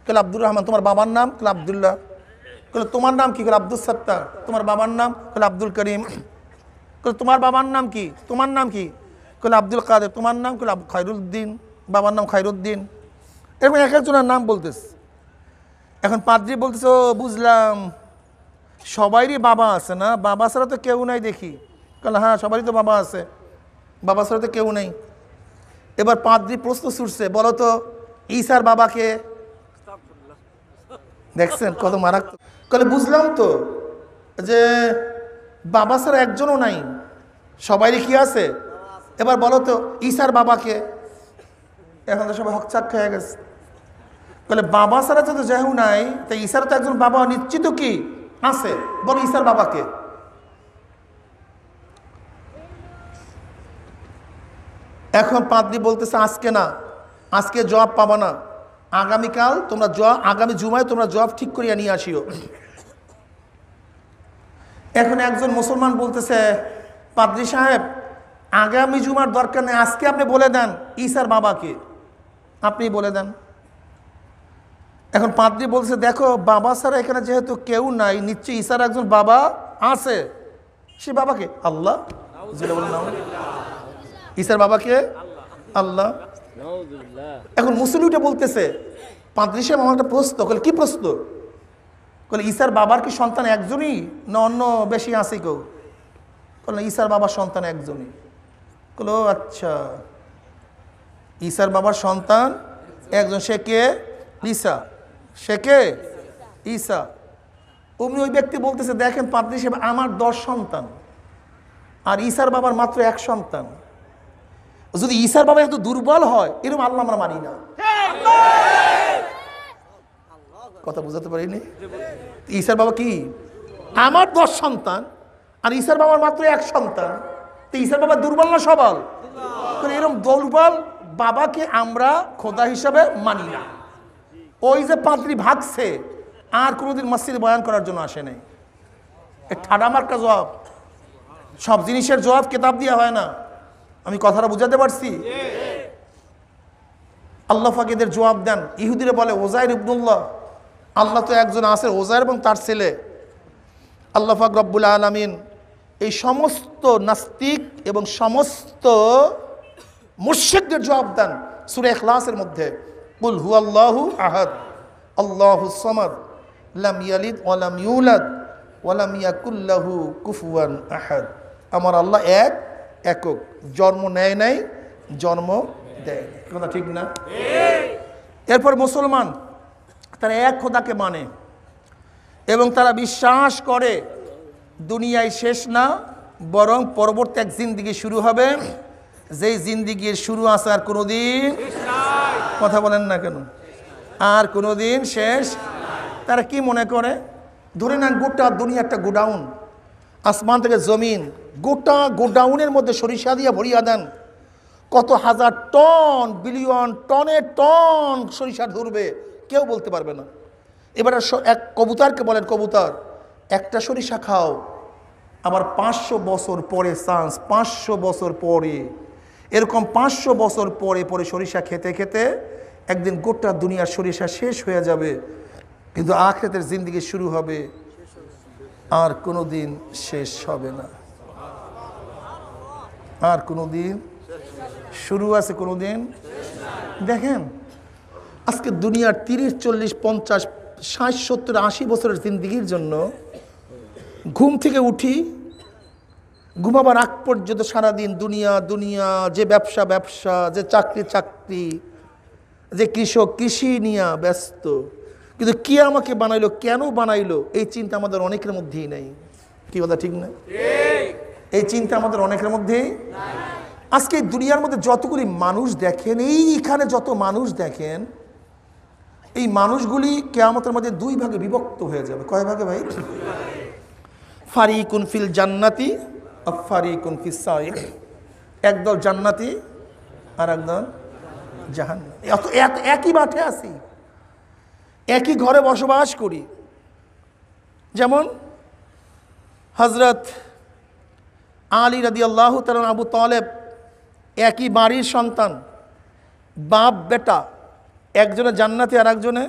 কেল আব্দুর রহমান তোমার বাবার নাম ক্লাবদুল্লাহ আবদুল্লাহ কলে তোমার নাম কি কলে আব্দুল সত্তার তোমার বাবার নাম কলে আব্দুল করিম কলে তোমার বাবার নাম কি তোমার নাম কি কলে আব্দুল কাদের তোমার নাম কলে খায়রুদ্দিন বাবার নাম খায়রুদ্দিন এরকম এক একজনের নাম বলতেছে এখন পাদ্রি বলতেছ ও বুঝলাম সবারই বাবা আছে না বাবা ছাড়া তো কেউ নাই দেখি কাল হ্যাঁ সবারই তো বাবা আছে বাবা ছাড়া তো কেউ নেই এবার পাদ্রি প্রশ্ন ছুটছে বলো তো ঈশার বাবাকে দেখছেন কত মারাত্মক কলে বুঝলাম তো যে বাবা স্যার একজনও নাই সবাই কি আছে এবার বলো তো ঈশার বাবাকে এখন তো সবাই হকচাক খেয়ে গেছে বলে বাবা ছাড়া যদি যেহেতু নাই তাই ঈশার তো একজন বাবা নিশ্চিত কি আছে বলো ঈশার বাবাকে এখন পাদ্রি বলতেছে আজকে না আজকে জবাব পাবা না আগামীকাল তোমরা জব আগামী জুমায় তোমরা জব ঠিক করিয়া নিয়ে আসিও এখন একজন মুসলমান বলতেছে পাদ্রি সাহেব আগামী জুমার দরকার নেই আজকে আপনি বলে দেন ইসার বাবাকে আপনি বলে দেন এখন পাদ্রি বলছে দেখো বাবা স্যার এখানে যেহেতু কেউ নাই নিশ্চয়ই ঈশার একজন বাবা আছে সে বাবাকে আল্লাহ ঈশার বাবাকে আল্লাহ এখন উঠে বলতেছে পাদ্রি সাহেব আমার একটা প্রশ্ন কলে কী প্রশ্ন কলে ঈশার বাবার কি সন্তান একজনই না অন্য বেশি আছে কেউ কলে ঈশার বাবার সন্তান একজনই কলো আচ্ছা ঈশার বাবার সন্তান একজন সে কে ঈশা সে কে ঈশা অমনি ওই ব্যক্তি বলতেছে দেখেন পাদ্রি সাহেব আমার দশ সন্তান আর ঈশার বাবার মাত্র এক সন্তান যদি ঈশার বাবা এত দুর্বল হয় এরকম আল্লাহ আমরা মানি না কথা বুঝাতে পারিনি ঈশার বাবা কি আমার দশ সন্তান আর ঈশার বাবার মাত্র এক সন্তান তো ঈশার বাবা দুর্বল না সবল এরকম দুর্বল বাবাকে আমরা খোদা হিসাবে মানি না ওই যে পাত্রী ভাগছে আর কোনোদিন মসজিদে বয়ান করার জন্য আসে নাই ঠাডা মার্কা জবাব সব জিনিসের জবাব কেতাব দিয়া হয় না আমি কথাটা বুঝাতে পারছি আল্লাহ ফাকিদের জবাব দেন ইহুদিরে বলে ওজায়ের ইবনুল্লাহ আল্লাহ তো একজন আসের ওজায়ের এবং তার ছেলে আল্লাহ ফাক রব্বুল আলমিন এই সমস্ত নাস্তিক এবং সমস্ত মুর্শিকদের জবাব দেন সুরে এখলাসের মধ্যে কুল হু আল্লাহু আহাদ আল্লাহু সমাদ লাম ইয়ালিদ ওয়ালাম ইউলাদ ওয়ালাম ইয়াকুল্লাহু কুফুয়ান আহাদ আমার আল্লাহ এক একক জন্ম নেয় নাই জন্ম দেয় কথা ঠিক না এরপর মুসলমান তারা এক খোদাকে মানে এবং তারা বিশ্বাস করে দুনিয়ায় শেষ না বরং পরবর্তী এক জিন্দিগি শুরু হবে যেই জিন্দিগির শুরু আছে আর কোনো দিন কথা বলেন না কেন আর কোনো দিন শেষ তারা কি মনে করে ধরে নেন গোটা দুনিয়া একটা গোডাউন আসমান থেকে জমিন গোটা গোডাউনের মধ্যে সরিষা দিয়ে ভরিয়া দেন কত হাজার টন বিলিয়ন টনে টন সরিষা ধরবে কেউ বলতে পারবে না এবার এক কবুতারকে বলেন কবুতার একটা সরিষা খাও আবার পাঁচশো বছর পরে চান্স পাঁচশো বছর পরে এরকম পাঁচশো বছর পরে পরে সরিষা খেতে খেতে একদিন গোটা দুনিয়ার সরিষা শেষ হয়ে যাবে কিন্তু আখেতের জিন্দিগি শুরু হবে আর কোনো দিন শেষ হবে না আর কোনো দিন শুরু আছে কোনো দিন দেখেন আজকে দুনিয়ার তিরিশ চল্লিশ পঞ্চাশ ষাট সত্তর আশি বছরের জিন্দিগির জন্য ঘুম থেকে উঠি ঘুমাবার আগ পর্যন্ত সারাদিন দুনিয়া দুনিয়া যে ব্যবসা ব্যবসা যে চাকরি চাকরি যে কৃষক কৃষি নিয়ে ব্যস্ত কিন্তু কে আমাকে বানাইলো কেন বানাইলো এই চিন্তা আমাদের অনেকের মধ্যেই নেই কি কথা ঠিক না এই চিন্তা আমাদের অনেকের মধ্যেই আজকে দুনিয়ার মধ্যে যতগুলি মানুষ দেখেন এইখানে যত মানুষ দেখেন এই মানুষগুলি কেয়ামতের মধ্যে দুই ভাগে বিভক্ত হয়ে যাবে কয় ভাগে ভাই ফারি কুনফিল জান্নাতি ফারি কুনফিল সাইক একদল জান্নাতি আর একদল জাহান্ন এত একই মাঠে আসি একই ঘরে বসবাস করি যেমন হজরত আলী রাদি আল্লাহ তালন আবু তলেব একই বাড়ির সন্তান বাপ বেটা একজনে জান্নাতি আর একজনে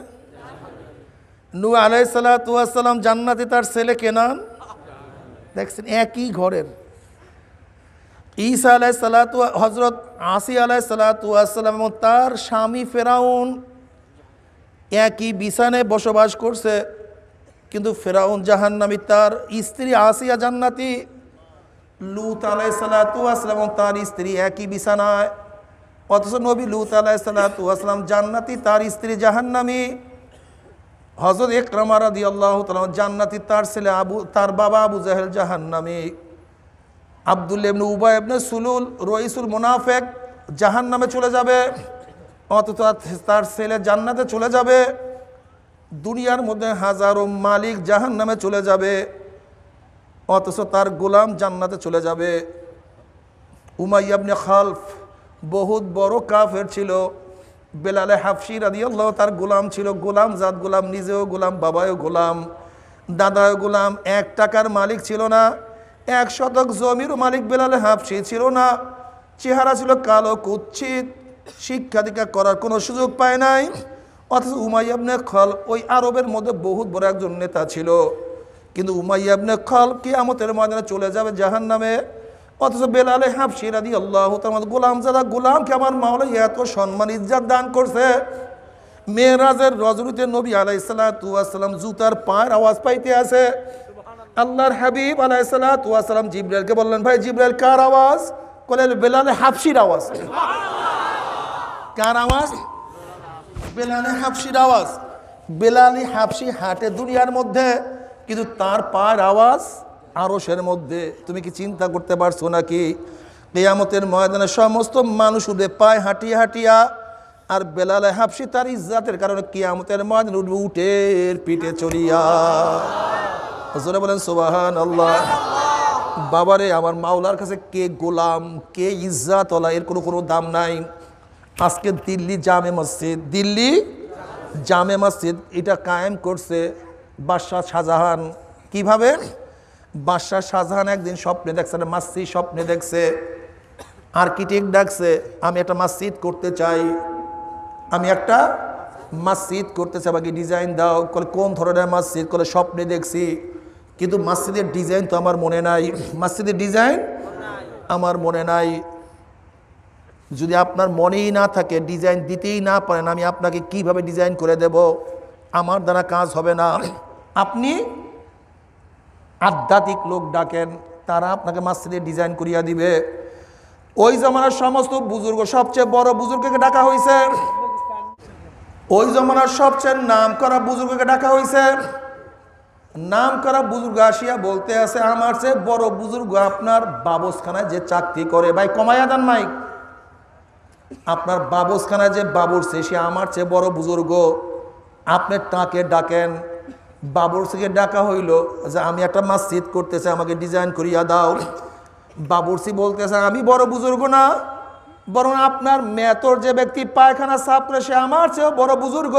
নু আলাইসালাম সাল্লাহাম জান্নাতি তার ছেলে কেনান দেখছেন একই ঘরের ঈসা আলাই সাল্লাহ হজরত আসি আলাই সাল্লাহাম এবং তার স্বামী ফেরাউন একই বিছানে বসবাস করছে কিন্তু ফেরাউন জাহান্নামি তার স্ত্রী আসিয়া জান্নাতি লুত আলাই সালাতাম এবং তার স্ত্রী একই বিছানায় অথচ নবী লুত আলাই আসলাম জান্নাতি তার স্ত্রী জাহান্নামি হজরত একরামা দি আল্লাহ জান্নাতি তার ছেলে আবু তার বাবা আবু জাহেল জাহান্নামি আবদুল ইবনে উবাই সুলুল রইসুল মুনাফেক জাহান্নামে চলে যাবে অথচ তার ছেলে জান্নাতে চলে যাবে দুনিয়ার মধ্যে হাজারো মালিক জাহান নামে চলে যাবে অথচ তার গোলাম জান্নাতে চলে যাবে উমাইয়াবনে খালফ বহুত বড় কাফের ছিল বেলালে আদি আল্লাহ তার গোলাম ছিল গোলাম জাত গোলাম নিজেও গোলাম বাবায়ও গোলাম দাদাও গোলাম এক টাকার মালিক ছিল না এক শতক জমিরও মালিক বেলালে হাফসি ছিল না চেহারা ছিল কালো কুচ্ছিত শিক্ষা দীক্ষা করার কোনো সুযোগ পায় নাই অথচ উমাইয়াবনে খল ওই আরবের মধ্যে বহুত বড় একজন নেতা ছিল কিন্তু উমাইয়াবনে খল কে আমতের ময়দানে চলে যাবে জাহান নামে অথচ বেলালে হাফ শিরাদি আল্লাহ তোমার গোলাম যারা গোলামকে আমার মাওলা এত সম্মান ইজ্জাত দান করছে মেয়েরাজের রজরুতে নবী আলাইসালাম জুতার পায়ের আওয়াজ পাইতে আছে আল্লাহর হাবিব আলাইসালাম জিব্রাইলকে বললেন ভাই জিব্রাইল কার আওয়াজ বলে বেলালে হাফসির আওয়াজ কার আওয়াজ বেলালে হাফসির আওয়াজ বেলালি হাফসি হাটে দুনিয়ার মধ্যে কিন্তু তার পায়ের আওয়াজ আরসের মধ্যে তুমি কি চিন্তা করতে পারছো নাকি কেয়ামতের ময়দানে সমস্ত মানুষ উঠে পায়ে হাঁটিয়ে হাঁটিয়া আর বেলালে হাফসি তার ইজ্জাতের কারণে কেয়ামতের ময়দান উঠবে উঠে পিঠে চড়িয়া বলেন সোবাহান আল্লাহ বাবারে আমার মাওলার কাছে কে গোলাম কে ইজ্জাতলা এর কোনো কোনো দাম নাই আজকে দিল্লি জামে মসজিদ দিল্লি জামে মসজিদ এটা কায়েম করছে বাদশাহ শাহজাহান কিভাবে বাদশাহ শাহজাহান একদিন স্বপ্নে দেখছে না মসজিদ স্বপ্নে দেখছে আর্কিটেক্ট ডাকছে আমি একটা মাসজিদ করতে চাই আমি একটা করতে চাই আমাকে ডিজাইন দাও কলে কোন ধরনের মাসজিদ কলে স্বপ্নে দেখছি কিন্তু মাসজিদের ডিজাইন তো আমার মনে নাই মাসজিদের ডিজাইন আমার মনে নাই যদি আপনার মনেই না থাকে ডিজাইন দিতেই না পারেন আমি আপনাকে কিভাবে ডিজাইন করে দেব আমার দ্বারা কাজ হবে না আপনি আধ্যাত্মিক লোক ডাকেন তারা আপনাকে মাস্টারে ডিজাইন করিয়া দিবে ওই জমানার সমস্ত বুজুর্গ সবচেয়ে বড় বুজুর্গকে ডাকা হয়েছে ওই জমানার সবচেয়ে নাম করা বুজুর্গকে ডাকা হয়েছে নাম করা বুজুর্গ আসিয়া বলতে আছে আমার চেয়ে বড় বুজুর্গ আপনার বাবসখানায় যে চাকরি করে ভাই কমাইয়া দেন মাইক আপনার বাবসখানা যে বাবুর সে আমার চেয়ে বড় বুজুর্গ আপনি তাকে ডাকেন সিকে ডাকা হইল যে আমি একটা মাসজিদ করতেছে আমাকে ডিজাইন করিয়া দাও বাবুরসি বলতেছে আমি বড় বুজুর্গ না বরং আপনার মেতর যে ব্যক্তি পায়খানা সাফ করে সে আমার চেয়েও বড় বুজুর্গ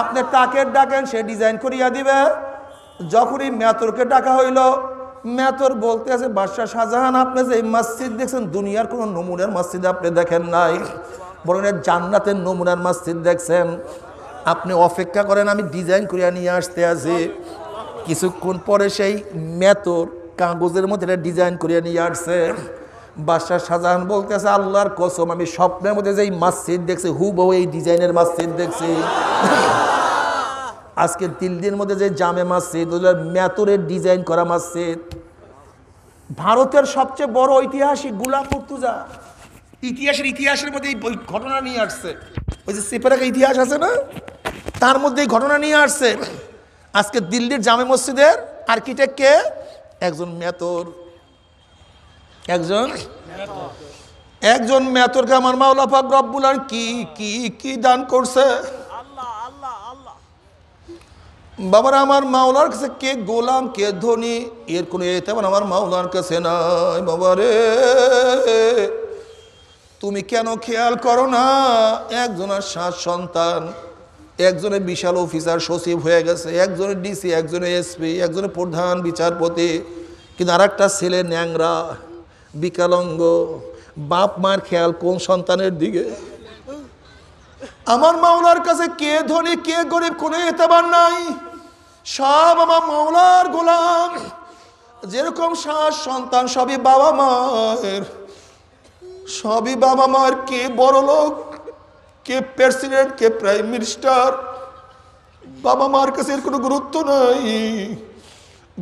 আপনি তাকে ডাকেন সে ডিজাইন করিয়া দিবে যখনই মেতরকে ডাকা হইল মেতর বলতে আছে বাদশাহ শাহজাহান আপনি যে এই মসজিদ দেখছেন দুনিয়ার কোনো নমুনার মসজিদ আপনি দেখেন নাই বরং জান্নাতের নমুনার মসজিদ দেখছেন আপনি অপেক্ষা করেন আমি ডিজাইন করিয়া নিয়ে আসতে আছি কিছুক্ষণ পরে সেই মেতর কাগজের মধ্যে এটা ডিজাইন করিয়া নিয়ে আসছে বাদশাহ শাহজাহান আছে আল্লাহর কসম আমি স্বপ্নের মধ্যে যে এই মসজিদ দেখছি হুবহু এই ডিজাইনের মসজিদ দেখছি আজকে দিল্লির মধ্যে যে জামে মসজিদ ম্যাতুরের ডিজাইন করা মাসজিদ ভারতের সবচেয়ে বড় ঐতিহাসিক গুলা পর্তুজা ইতিহাসের ইতিহাসের মধ্যে এই ঘটনা নিয়ে আসছে ওই যে একটা ইতিহাস আছে না তার মধ্যে এই ঘটনা নিয়ে আসছে আজকে দিল্লির জামে মসজিদের আর্কিটেক্ট কে একজন মেতর একজন একজন মেতরকে আমার মাওলাফা রব্বুলার কি কি কি দান করছে বাবার আমার মাওলার কাছে কে গোলাম কে ধনী এর কোনো এ তেমন আমার মাওলার কাছে নাই বাবা রে তুমি কেন খেয়াল করো না একজনের সাত সন্তান একজনের বিশাল অফিসার সচিব হয়ে গেছে একজনের ডিসি একজনে এসপি একজনে প্রধান বিচারপতি কিন্তু আর একটা ছেলে ন্যাংরা বিকালঙ্গ বাপ মার খেয়াল কোন সন্তানের দিকে আমার মাওলার কাছে কে ধনী কে গরিব কোনো এতেবার নাই সব আমার মৌলার গোলাম যেরকম শাস সন্তান সবই বাবা মায়ের সবই বাবা মায়ের কে বড় লোক কে প্রেসিডেন্ট কে প্রাইম মিনিস্টার বাবা মার কাছে এর কোনো গুরুত্ব নাই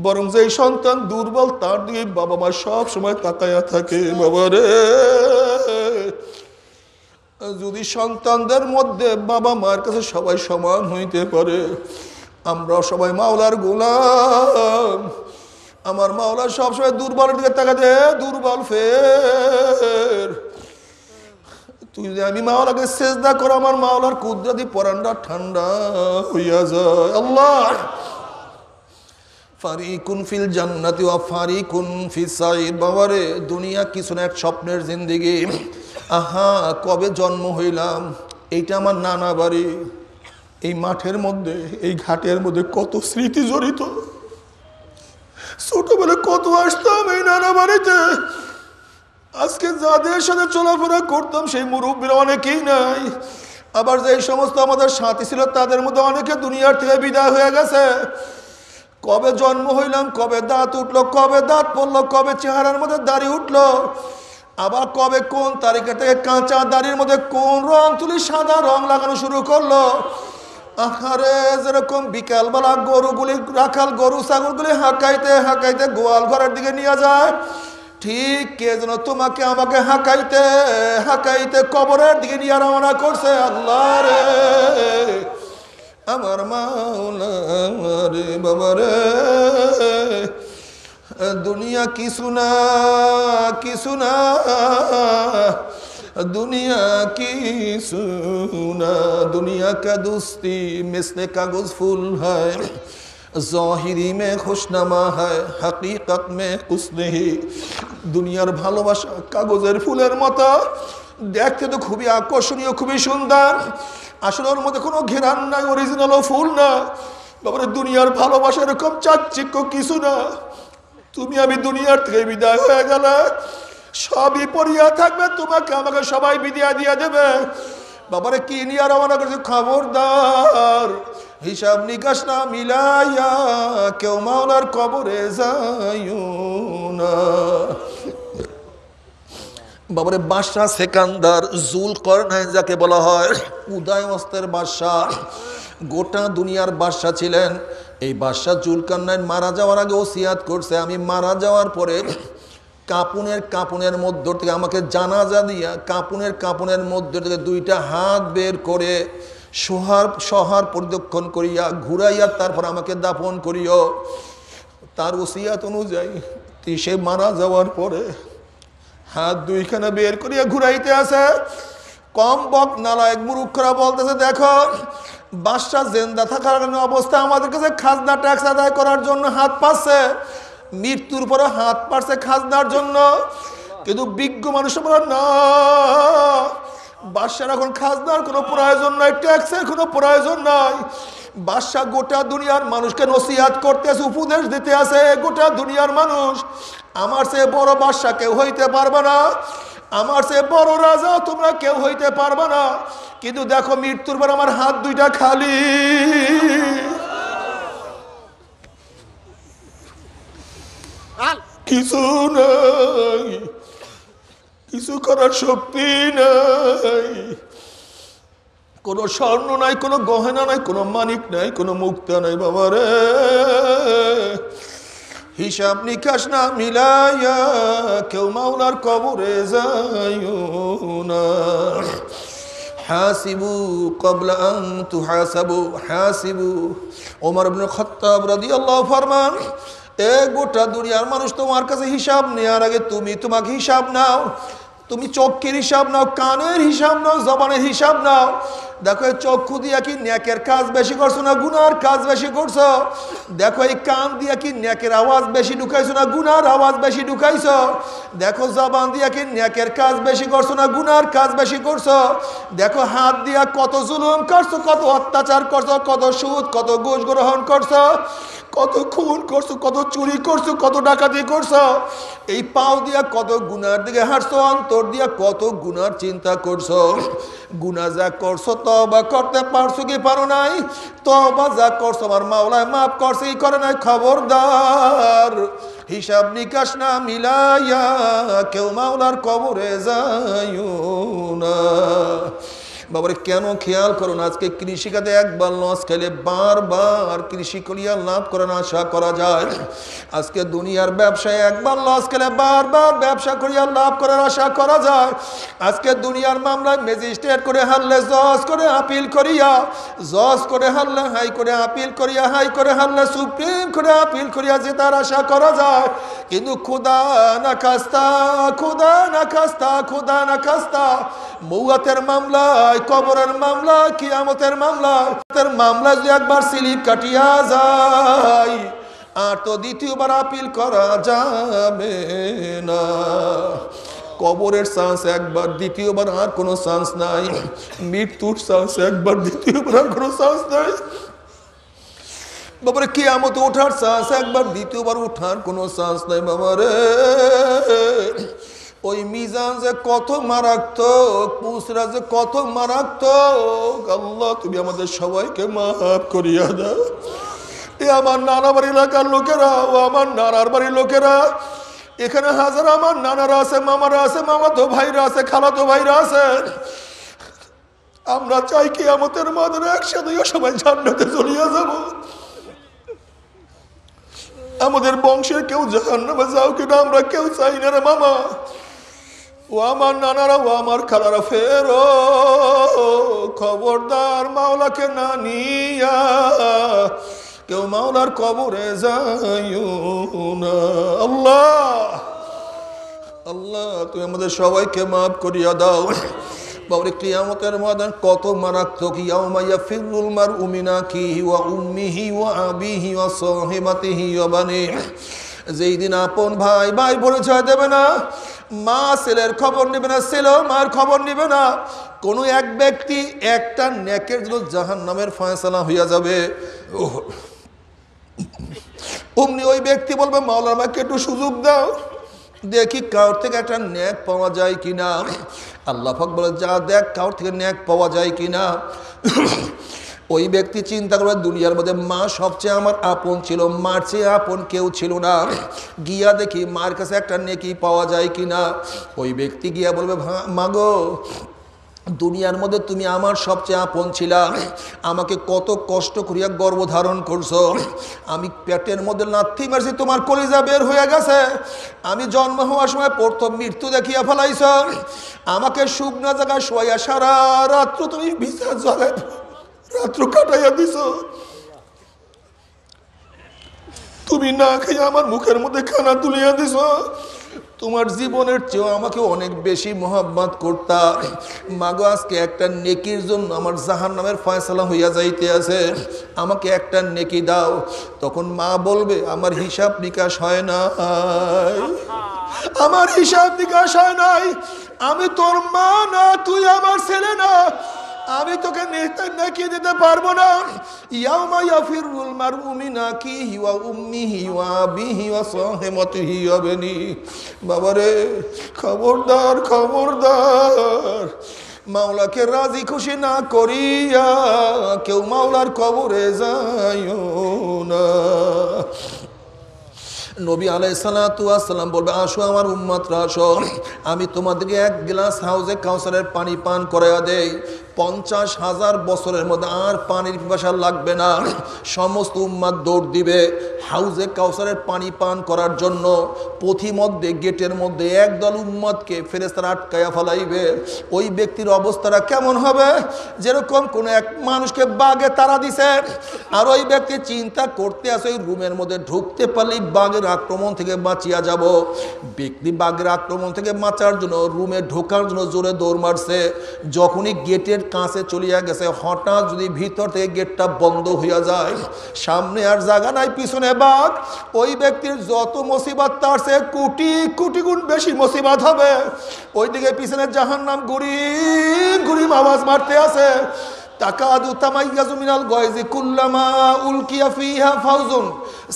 বরং যে সন্তান দুর্বল তার দিয়ে বাবা মা সব সময় তাকায়া থাকে বাবা রে যদি সন্তানদের মধ্যে বাবা মার কাছে সবাই সমান হইতে পারে আমরা সবাই মাওলার গোলাম আমার মাওলা সবসময় দুর্বলের দিকে তাকাতে দুর্বল ফের তুই যদি আমি মাওলাকে সেজদা করো আমার মাওলার কুদরাতি পরান্ডা ঠান্ডা হইয়া যায় আল্লাহ ফারিকুন ফিল জান্নাতি ওয়া ফারিকুন ফি সাইর বাবারে দুনিয়া কিছু এক স্বপ্নের জিন্দিগি আহা কবে জন্ম হইলাম এইটা আমার নানা বাড়ি এই মাঠের মধ্যে এই ঘাটের মধ্যে কত স্মৃতি জড়িত ছোটবেলা কত আসতাম এই নানা বাড়িতে আজকে যাদের সাথে চলাফেরা করতাম সেই মুরব্বীরা অনেকেই নাই আবার যে সমস্ত আমাদের সাথী ছিল তাদের মধ্যে অনেকে দুনিয়ার থেকে বিদায় হয়ে গেছে কবে জন্ম হইলাম কবে দাঁত উঠলো কবে দাঁত পড়লো কবে চেহারার মধ্যে দাড়ি উঠলো আবার কবে কোন তারিখে থেকে কাঁচা দাড়ির মধ্যে কোন রং তুলি সাদা রং লাগানো শুরু করলো আহারে যেরকম বিকালবেলা গরুগুলি রাখাল গরু ছাগলগুলি হাঁকাইতে হাঁকাইতে গোয়াল ঘরের দিকে নিয়ে যায় ঠিক কে যেন তোমাকে আমাকে হাঁকাইতে হাঁকাইতে কবরের দিকে নিয়ে রওনা করছে আল্লাহ রে আমার মাওলা রে বাবা রে দুনিয়া কিছু না কিছু না দুনিয়া কি सुना দুনিয়া কে দুস্তি मिसले কাগজ ফুল হয় জহিরি মে খুশনামা হয় হাকিকত মে কুসনেহি দুনিয়ার ভালোবাসা কাগজের ফুলের মতো দেখতে তো খুবই আকর্ষণীয় খুবই সুন্দর আসলে ওর মধ্যে কোনো ঘেরান নাই অরিজিনালও ফুল না তারপরে দুনিয়ার ভালোবাসা এরকম চাচ্ছিক কিছু না তুমি আমি দুনিয়ার থেকে বিদায় হয়ে গেলে সবই পড়িয়া থাকবে তোমাকে আমাকে সবাই বিদিয়া দিয়া দেবে বাবারে কি নিয়ে রওনা করছে খবরদার হিসাব নিকাশ না মিলাইয়া কেউ মাওলার কবরে যাইও না বাবারে বাদশাহ সেকান্দার জুল করনায় যাকে বলা হয় উদয় অস্তের বাদশাহ গোটা দুনিয়ার বাদশাহ ছিলেন এই বাদশাহ জুলকান্নায় মারা যাওয়ার আগে ওসিয়াত করছে আমি মারা যাওয়ার পরে কাপুনের কাপুনের মধ্য থেকে আমাকে জানাজা দিয়া কাপুনের কাপুনের মধ্য থেকে দুইটা হাত বের করে সোহার সহার পরিদক্ষণ করিয়া ঘুরাইয়া তারপর আমাকে দাপন করিও তার ওসিয়াত অনুযায়ী সে মারা যাওয়ার পরে হাত দুইখানে বের করিয়া ঘুরাইতে আসে কম বক নালা এক মুরুক্ষরা বলতেছে দেখো বাদশাহ জেন্দা থাকার অবস্থা আমাদের কাছে খাজনা ট্যাক্স আদায় করার জন্য হাত পাচ্ছে মৃত্যুর পরে হাত পারছে খাজনার জন্য কিন্তু বিজ্ঞ মানুষ বলে না বাদশাহ এখন খাজনার কোনো প্রয়োজন নাই ট্যাক্সের কোনো প্রয়োজন নাই বাদশাহ গোটা দুনিয়ার মানুষকে নসিহাত করতে আছে উপদেশ দিতে আছে গোটা দুনিয়ার মানুষ আমার সে বড় বাদশাহ কেউ হইতে পারবে না আমার সে বড় রাজা তোমরা কেউ হইতে পারবে না কিন্তু দেখো মৃত্যুর পর আমার হাত দুইটা খালি কিছু নাই কিছু করার শক্তি নাই কোনো স্বর্ণ নাই কোনো গহনা নাই কোনো মানিক নাই কোনো মুক্তা নাই বাবা রে হিসাব নিকাশ না মিলাইয়া কেউ মাওলার কবরে যাইও না হাসিবু কবলা তু হাসাবু হাসিবু ওমর ইবনে রাদিয়াল্লাহু ফরমান এক গোটা দুনিয়ার মানুষ তোমার কাছে হিসাব নেওয়ার আগে তুমি তোমাকে হিসাব নাও তুমি চক্ষের হিসাব নাও কানের হিসাব নাও জবানের হিসাব নাও দেখো এই চক্ষু দিয়া কি ন্যাকের কাজ বেশি করছো না গুনার কাজ বেশি করছো দেখো এই কান দিয়া কি ন্যাকের আওয়াজ বেশি ঢুকাইছো না গুনার আওয়াজ বেশি ঢুকাইছো দেখো জবান দিয়া কি ন্যাকের কাজ বেশি করছো না গুনার কাজ বেশি করছো দেখো হাত দিয়া কত জুলুম করছো কত অত্যাচার করছো কত সুদ কত ঘুষ গ্রহণ করছো কত খুন করছো কত চুরি করছো কত ডাকাতি করছো এই পাও দিয়া কত গুনার দিকে হাঁটছো অন্তর দিয়া কত গুনার চিন্তা করছো গুনা যা করছো তবা করতে পারছো কি পারো নাই তবা যা করছো আমার মাওলায় মাফ করছে কি করে নাই খবরদার হিসাব নিকাশ না মিলাইয়া কেউ মাওলার কবরে যাইও না বাবারে কেন খেয়াল করো না আজকে কৃষিকাতে একবার লস খেলে বারবার কৃষি করিয়া লাভ করার আশা করা যায় আজকে দুনিয়ার ব্যবসায় একবার লস খেলে বারবার ব্যবসা করিয়া লাভ করার আশা করা যায় আজকে দুনিয়ার মামলায় ম্যাজিস্ট্রেট করে হারলে জজ করে আপিল করিয়া জজ করে হারলে হাই করে আপিল করিয়া হাই করে হারলে সুপ্রিম করে আপিল করিয়া যে তার আশা করা যায় কিন্তু খুদা না খাস্তা খুদা না খাস্তা খুদা না খাস্তা মৌয়াতের মামলায় কবরের মামলা কিয়ামতের মামলা তার মামলা যদি একবার সিলিপ কাটিয়া যায় আর তো দ্বিতীয়বার আপিল করা যাবে না কবরের চান্স একবার দ্বিতীয়বার আর কোনো চান্স নাই মৃত্যুর চান্স একবার দ্বিতীয়বার আর কোনো চান্স নাই বাবারে কি আমত ওঠার চান্স একবার দ্বিতীয়বার ওঠার কোনো চান্স নাই বাবারে ওই মিজান যে কত মারাত্মক পুসরা যে কত মারাত্মক আল্লাহ তুমি আমাদের সবাইকে মাফ করিয়া দাও এ আমার নানা বাড়ি এলাকার লোকেরা ও আমার নানার বাড়ির লোকেরা এখানে হাজার আমার নানারা আছে মামারা আছে মামা তো ভাইরা আছে খালা তো ভাইরা আছে আমরা চাই কি আমাদের মাদের একসাথে সবাই ঝান্ডাতে চলিয়া যাব আমাদের বংশের কেউ জাহান্নামে যাও কিনা আমরা কেউ চাই না রে মামা ও আমার নানারা ও আমার খালারা ফেরো খবরদার মাওলাকে না নিয়া কেউ মাওলার কবরে যাইও না আল্লাহ আল্লাহ তুমি আমাদের সবাইকে মাফ করিয়া দাও বাবরে কিয়ামতের ময়দান কত মারাত্মক ইয়াউমাইয়া ফিরুল মার উমিনা কি ওয়া উম্মিহি ওয়া আবিহি ওয়া সহিমাতিহি ওয়া বানি যেই দিন আপন ভাই ভাই বলে দেবে না মা ছেলের খবর নেবে না ছেলেও মায়ের খবর নেবে না কোনো এক ব্যক্তি একটা ন্যাকের জন্য জাহান নামের ফয়সালা হইয়া যাবে অমনি ওই ব্যক্তি বলবে মাওলার আমাকে একটু সুযোগ দাও দেখি কার থেকে একটা ন্যাক পাওয়া যায় কি না ফক বলে যা দেখ কার থেকে ন্যাক পাওয়া যায় কি না ওই ব্যক্তি চিন্তা করবে দুনিয়ার মধ্যে মা সবচেয়ে আমার আপন ছিল মার চেয়ে আপন কেউ ছিল না গিয়া দেখি মার কাছে একটা নেকি পাওয়া যায় কি না ওই ব্যক্তি গিয়া বলবে মাগো দুনিয়ার মধ্যে তুমি আমার সবচেয়ে আপন ছিলা আমাকে কত কষ্ট করিয়া গর্ভধারণ করছো আমি পেটের মধ্যে লাথি মারছি তোমার কলিজা বের হয়ে গেছে আমি জন্ম হওয়ার সময় প্রথম মৃত্যু দেখিয়া ফেলাইছ আমাকে শুকনো জায়গায় শোয়া সারা রাত্র তুমি বিচার জলে রাত্র কাটাইয়া দিস তুমি না খেয়ে আমার মুখের মধ্যে খানা তুলিয়া দিস তোমার জীবনের চেয়েও আমাকে অনেক বেশি মোহাম্মত করতা মাগো আজকে একটা নেকির জন্য আমার জাহান নামের ফয়সলা হইয়া যাইতে আছে আমাকে একটা নেকি দাও তখন মা বলবে আমার হিসাব নিকাশ হয় না আমার হিসাব নিকাশ হয় নাই আমি তোর মা না তুই আমার ছেলে না আমি তোকে দেখিয়ে দিতে পারবো না ইয়াউমা ইয়াফিরুল মারউ মিন কি হিওয়া উম্মি হিওয়া আবিহি ওয়া সাহিমাতিহি ওয়া বানি বাবারে খবরদার খবরদার মাওলাকে রাজি খুশি না করিয়া কেউ মাওলার কবরে যাইও না নবী আলাই সালাতাম বলবে আসো আমার উম্মাত্রা আসো আমি তোমাদেরকে এক গ্লাস হাউজে কাউসারের পানি পান করাইয়া দেই পঞ্চাশ হাজার বছরের মধ্যে আর পানির পিপাসা লাগবে না সমস্ত উম্মাদ দৌড় দিবে হাউজে কাউসারের পানি পান করার জন্য পথিমধ্যে গেটের মধ্যে একদল উম্মদকে ফেরেস্তারা আটকায়া ফেলাইবে ওই ব্যক্তির অবস্থাটা কেমন হবে যেরকম কোনো এক মানুষকে বাঘে তারা দিছে আর ওই ব্যক্তি চিন্তা করতে আসে ওই রুমের মধ্যে ঢুকতে পারলেই বাঘের আক্রমণ থেকে বাঁচিয়া যাব ব্যক্তি বাঘের আক্রমণ থেকে বাঁচার জন্য রুমে ঢোকার জন্য জোরে দৌড় মারছে যখনই গেটের কাছে চলিয়া গেছে হঠাৎ যদি ভিতর থেকে গেটটা বন্ধ হইয়া যায় সামনে আর জায়গা নাই পিছনে বাদ ওই ব্যক্তির যত মুসিবত তার সে কোটি কোটি গুণ বেশি মুসিবাত হবে ওইদিকে পিছনে জাহান নাম গরিম গরিম আওয়াজ মারতে আছে তাকাদু তামাইয়াজু মিনাল গয়জি কুল্লামা উলকিয়া ফিহা ফাউজুন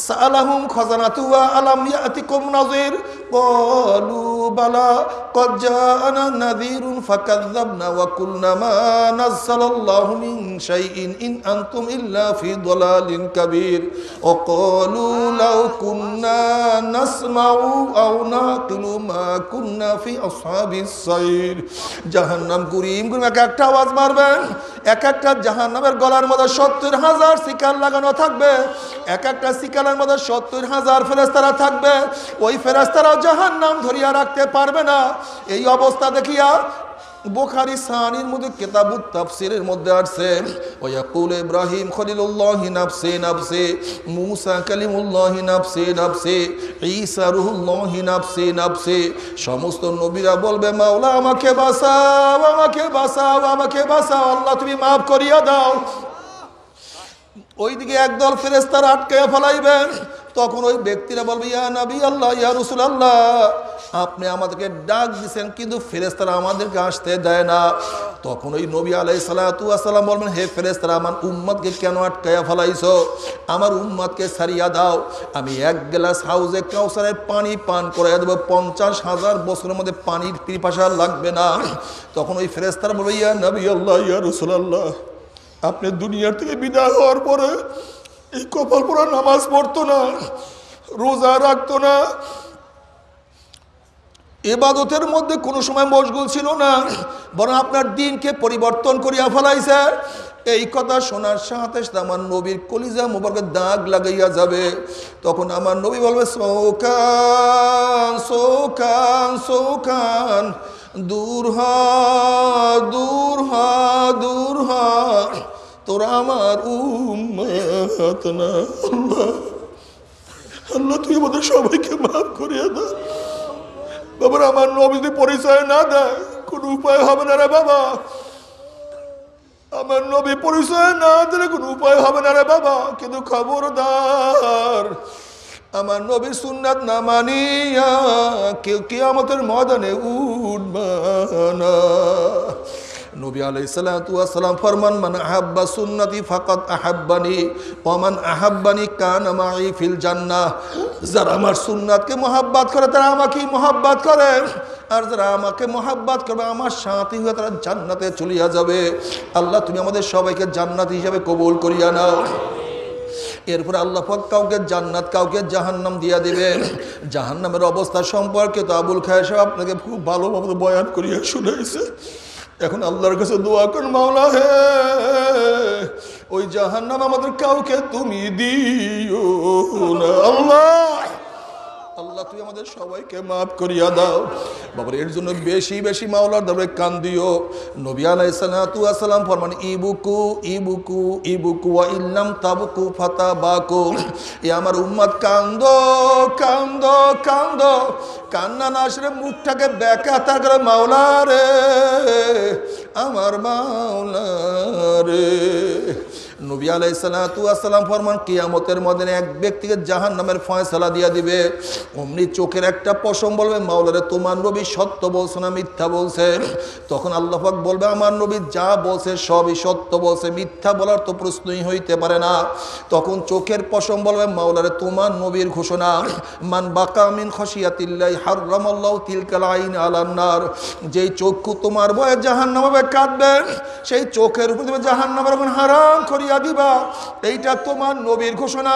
সালাহুম খজানাতুয়া আলাম ইয়াতিকুম নাযির ক্বালু বালা ক্বাদ জাআনা নাযীরুন ফাকাযযাবনা ওয়া ইন আনতুম ইল্লা ফি দালালিন কাবীর ওয়া ক্বালু লাউ কুন্না নাসমাউ আও নাকুলু মা কুন্না ফি একটা আওয়াজ মারবেন এক একটা জাহান্নামের গলার মধ্যে 70 হাজার শিকার লাগানো থাকবে এক একটা শিকার পরকালের মধ্যে সত্তর হাজার ফেরেস্তারা থাকবে ওই ফেরেস্তারা জাহান নাম ধরিয়া রাখতে পারবে না এই অবস্থা দেখিয়া বোখারি সানির মধ্যে কেতাবুত তাফসিরের মধ্যে আসছে ওয়াকুল ইব্রাহিম খলিলুল্লাহি নাফসে নাফসে মূসা কালিমুল্লাহি নাফসে নাফসে ঈসা রুহুল্লাহি নাফসে নাফসে সমস্ত নবীরা বলবে মাওলা আমাকে বাঁচাও আমাকে বাঁচাও আমাকে বাঁচাও আল্লাহ তুমি মাফ করিয়া দাও ওইদিকে একদল ফেরেস্তার আটকে ফেলাইবেন তখন ওই ব্যক্তিরা বলবে ইয়া নবী আল্লাহ ইয়া রসুল আল্লাহ আপনি আমাদেরকে ডাক দিচ্ছেন কিন্তু ফেরেস্তারা আমাদেরকে আসতে দেয় না তখন ওই নবী আলাই সালাতাম বলবেন হে ফেরেস্তারা আমার উম্মাদকে কেন আটকাইয়া ফেলাইছ আমার উম্মাদকে সারিয়া দাও আমি এক গ্লাস হাউজে কাউসারের পানি পান করে দেবো পঞ্চাশ হাজার বছরের মধ্যে পানির পিপাসা লাগবে না তখন ওই ফেরেস্তারা বলবে ইয়া নবী আল্লাহ ইয়া রসুল আল্লাহ আপনি দুনিয়ার থেকে বিদায় হওয়ার পরে এই কপাল পড়া নামাজ পড়তো না রোজা রাখতো না এবাদতের মধ্যে কোনো সময় মশগুল ছিল না বরং আপনার দিনকে পরিবর্তন করিয়া ফেলাইছে এই কথা শোনার সাথে সাথে আমার নবীর কলিজা মোবারকে দাগ লাগাইয়া যাবে তখন আমার নবী বলবে সৌকান সৌকান সৌকান দূর হ দূর হ দূর হ আমার উম্মাত আল্লাহ তুই আমাদের সবাইকে মাফ করিয়া দা বাবার আমার নবী যদি পরিচয় না দেয় কোনো উপায় হবে না রে বাবা আমার নবী পরিচয় না দিলে কোনো উপায় হবে না রে বাবা কিন্তু খবরদার আমার নবীর সুন্নাত না মানিয়া কেউ কে আমাদের ময়দানে উঠবানা নবী আলাই সালাম ফরমান মান আহাব্বা সুন্নতি ফাকাত আহাব্বানি ওমান আহাব্বানি কান আমাই ফিল জান্নাহ যারা আমার সুন্নাতকে মহাব্বাত করে তারা আমাকে মহাব্বাত করে আর যারা আমাকে মহাব্বাত করবে আমার শান্তি হয়ে তারা জান্নাতে চলিয়া যাবে আল্লাহ তুমি আমাদের সবাইকে জান্নাত হিসাবে কবুল করিয়া নাও এরপরে আল্লাহ পাক কাউকে জান্নাত কাউকে জাহান্নাম দিয়া দেবেন জাহান্নামের অবস্থা সম্পর্কে তো আবুল খায় সাহেব আপনাকে খুব ভালোভাবে বয়ান করিয়া শুনেছে এখন আল্লাহর কাছে দোয়া কর মাওলা হে ওই জাহান্নাম আমাদের কাউকে তুমি দিও আল্লাহ আল্লাহ তুই আমাদের সবাইকে মাফ করিয়া দাও বাবার এর জন্য বেশি বেশি মাওলার দরবারে কান দিও নবী আলাইসালাম ফরমান ইবুকু বুকু ই বুকু ইল্লাম তাবুকু ফাতা বাকু এ আমার উম্মাদ কান্দ কান্দ কান্দ কান্না না আসলে মুখটাকে ব্যাকা থাকলে মাওলা রে আমার মাওলা রে নবী আলাইসালাম ফরমান কিয়ামতের মধ্যে এক ব্যক্তিকে জাহান নামের ফয়সালা দিয়া দিবে অমনি চোখের একটা পশম বলবে মাওলারে তোমার নবী সত্য বলছে না মিথ্যা বলছে তখন আল্লাহাক বলবে আমার নবী যা বলছে সবই সত্য বলছে মিথ্যা বলার তো প্রশ্নই হইতে পারে না তখন চোখের পশম বলবে মাওলারে তোমার নবীর ঘোষণা মান বাকামিন খসিয়াতিল্লাই হার্লাহ তিলকাল আইন আলান্নার যেই চক্ষু তোমার বয়ে জাহান নামাবে কাঁদবে সেই চোখের উপর তুমি জাহান নামার হারাম করিয়া হইয়া দিবা এইটা তোমার নবীর ঘোষণা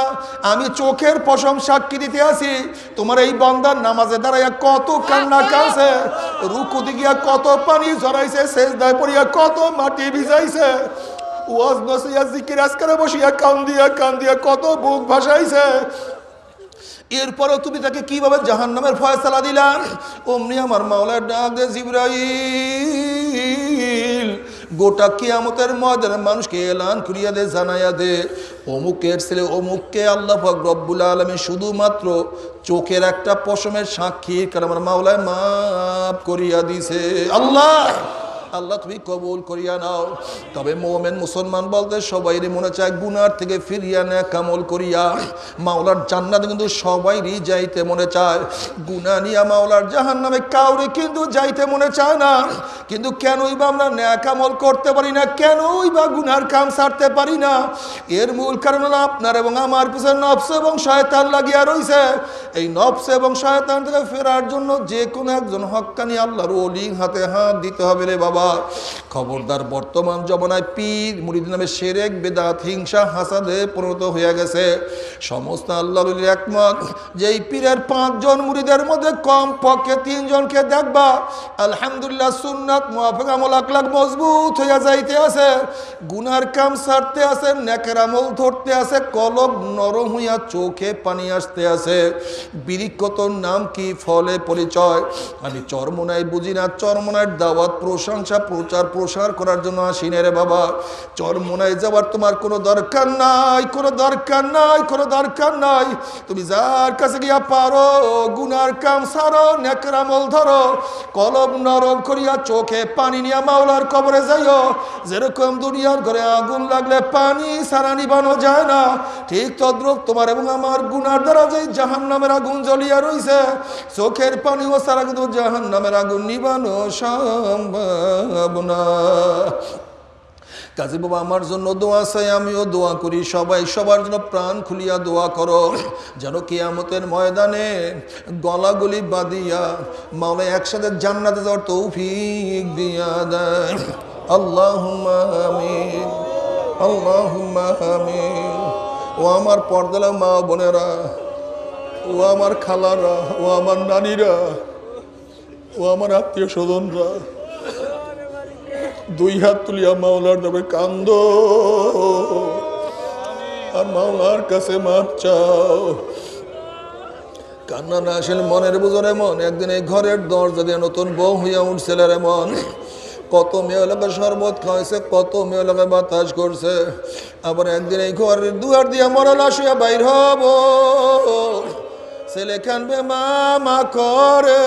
আমি চোখের পশম সাক্ষী দিতে আসি তোমার এই বন্দার নামাজে দাঁড়াইয়া কত কান্না কাছে রুকু দিগিয়া কত পানি ঝরাইছে শেষ দায় পড়িয়া কত মাটি ভিজাইছে ওয়াজ নসিয়া জিকির আজকারে বসিয়া কান্দিয়া কান্দিয়া কত বুক ভাসাইছে এরপরও তুমি তাকে কিভাবে জাহান নামের ফয়সালা দিলাম অমনি আমার মাওলার ডাক দে জিব্রাহিম গোটা কিয়ামতের ময়দানে মানুষকে এলান করিয়া দে জানাইয়া দে অমুকের ছেলে অমুককে আল্লাহ পাক রব্বুল আলমী শুধুমাত্র চোখের একটা পশমের সাক্ষী কারণ আমার মাওলায় মাফ করিয়া দিছে আল্লাহ আল্লাহ তুমি কবুল করিয়া নাও তবে মোমেন মুসলমান বলতে সবাইরই মনে চায় গুনার থেকে ফিরিয়া না কামল করিয়া মাওলার জান্নাত কিন্তু সবাইরই যাইতে মনে চায় গুনা নিয়া মাওলার জাহান নামে কাউরে কিন্তু যাইতে মনে চায় না কিন্তু কেনই বা আমরা কামল করতে পারি না কেনই বা গুনার কাম সারতে পারি না এর মূল কারণ হলো আপনার এবং আমার পিছনে নবস এবং শয়তান লাগিয়া রয়েছে এই নবস এবং শয়তান থেকে ফেরার জন্য যে কোনো একজন হকানি আল্লাহর অলির হাতে হাত দিতে হবে রে বাবা খবরদার বর্তমান জমানায় পীর মুরিদ নামে সেরেক বেদাত হিংসা হাসাদে পরিণত হয়ে গেছে সমস্ত আল্লাহ একমত যেই পীরের পাঁচজন মুরিদের মধ্যে কম পক্ষে তিনজনকে দেখবা আলহামদুলিল্লাহ সুন্নাত মোয়াফেক আকলাক মজবুত হইয়া যাইতে আছে গুনার কাম সারতে আছে নেকের আমল ধরতে আছে কলম নরম হইয়া চোখে পানি আসতে আছে বিরিক্ষতর নাম কি ফলে পরিচয় আমি চরমনায় বুঝি না চরমনার দাওয়াত প্রশংসা প্রশংসা প্রচার প্রসার করার জন্য আসি রে বাবা চরমোনায় যাওয়ার তোমার কোনো দরকার নাই কোনো দরকার নাই কোনো দরকার নাই তুমি যার কাছে গিয়া পারো গুনার কাম সারো নেকরামল ধরো কলম নরম করিয়া চোখে পানি নিয়া মাওলার কবরে যাইও যেরকম দুনিয়ার ঘরে আগুন লাগলে পানি সারা নিবানো যায় না ঠিক তদ্রুপ তোমার এবং আমার গুনার দ্বারা যে জাহান নামের আগুন জ্বলিয়া রইছে চোখের পানি ও সারা কিন্তু জাহান নামের আগুন নিবানো সম্ভব না কাজী বাবা আমার জন্য দোয়া চাই আমিও দোয়া করি সবাই সবার জন্য প্রাণ খুলিয়া দোয়া করো যেন কেয়ামতের ময়দানে গলাগুলি বাদিয়া মামে একসাথে জান্নাতে যাওয়ার তৌফিক দিয়া দেয় আল্লাহ আল্লাহ ও আমার পর্দালা মা বোনেরা ও আমার খালারা ও আমার নানিরা ও আমার আত্মীয় স্বজনরা দুই হাত তুলিয়া মাওলার নামে কান্দ আর মাওলার কাছে মাপ চাও কান্না না আসেন মনের বুঝনে মন একদিন এই ঘরের দরজা দিয়ে নতুন বউ হইয়া উঠছিল রে মন কত মেয়ে এলাকায় শরবত খাওয়াইছে কত মেয়ে এলাকায় বাতাস করছে আবার একদিন এই ঘরের দুয়ার দিয়ে মরাল আসিয়া বাইর হব ছেলে খানবে মা মা করে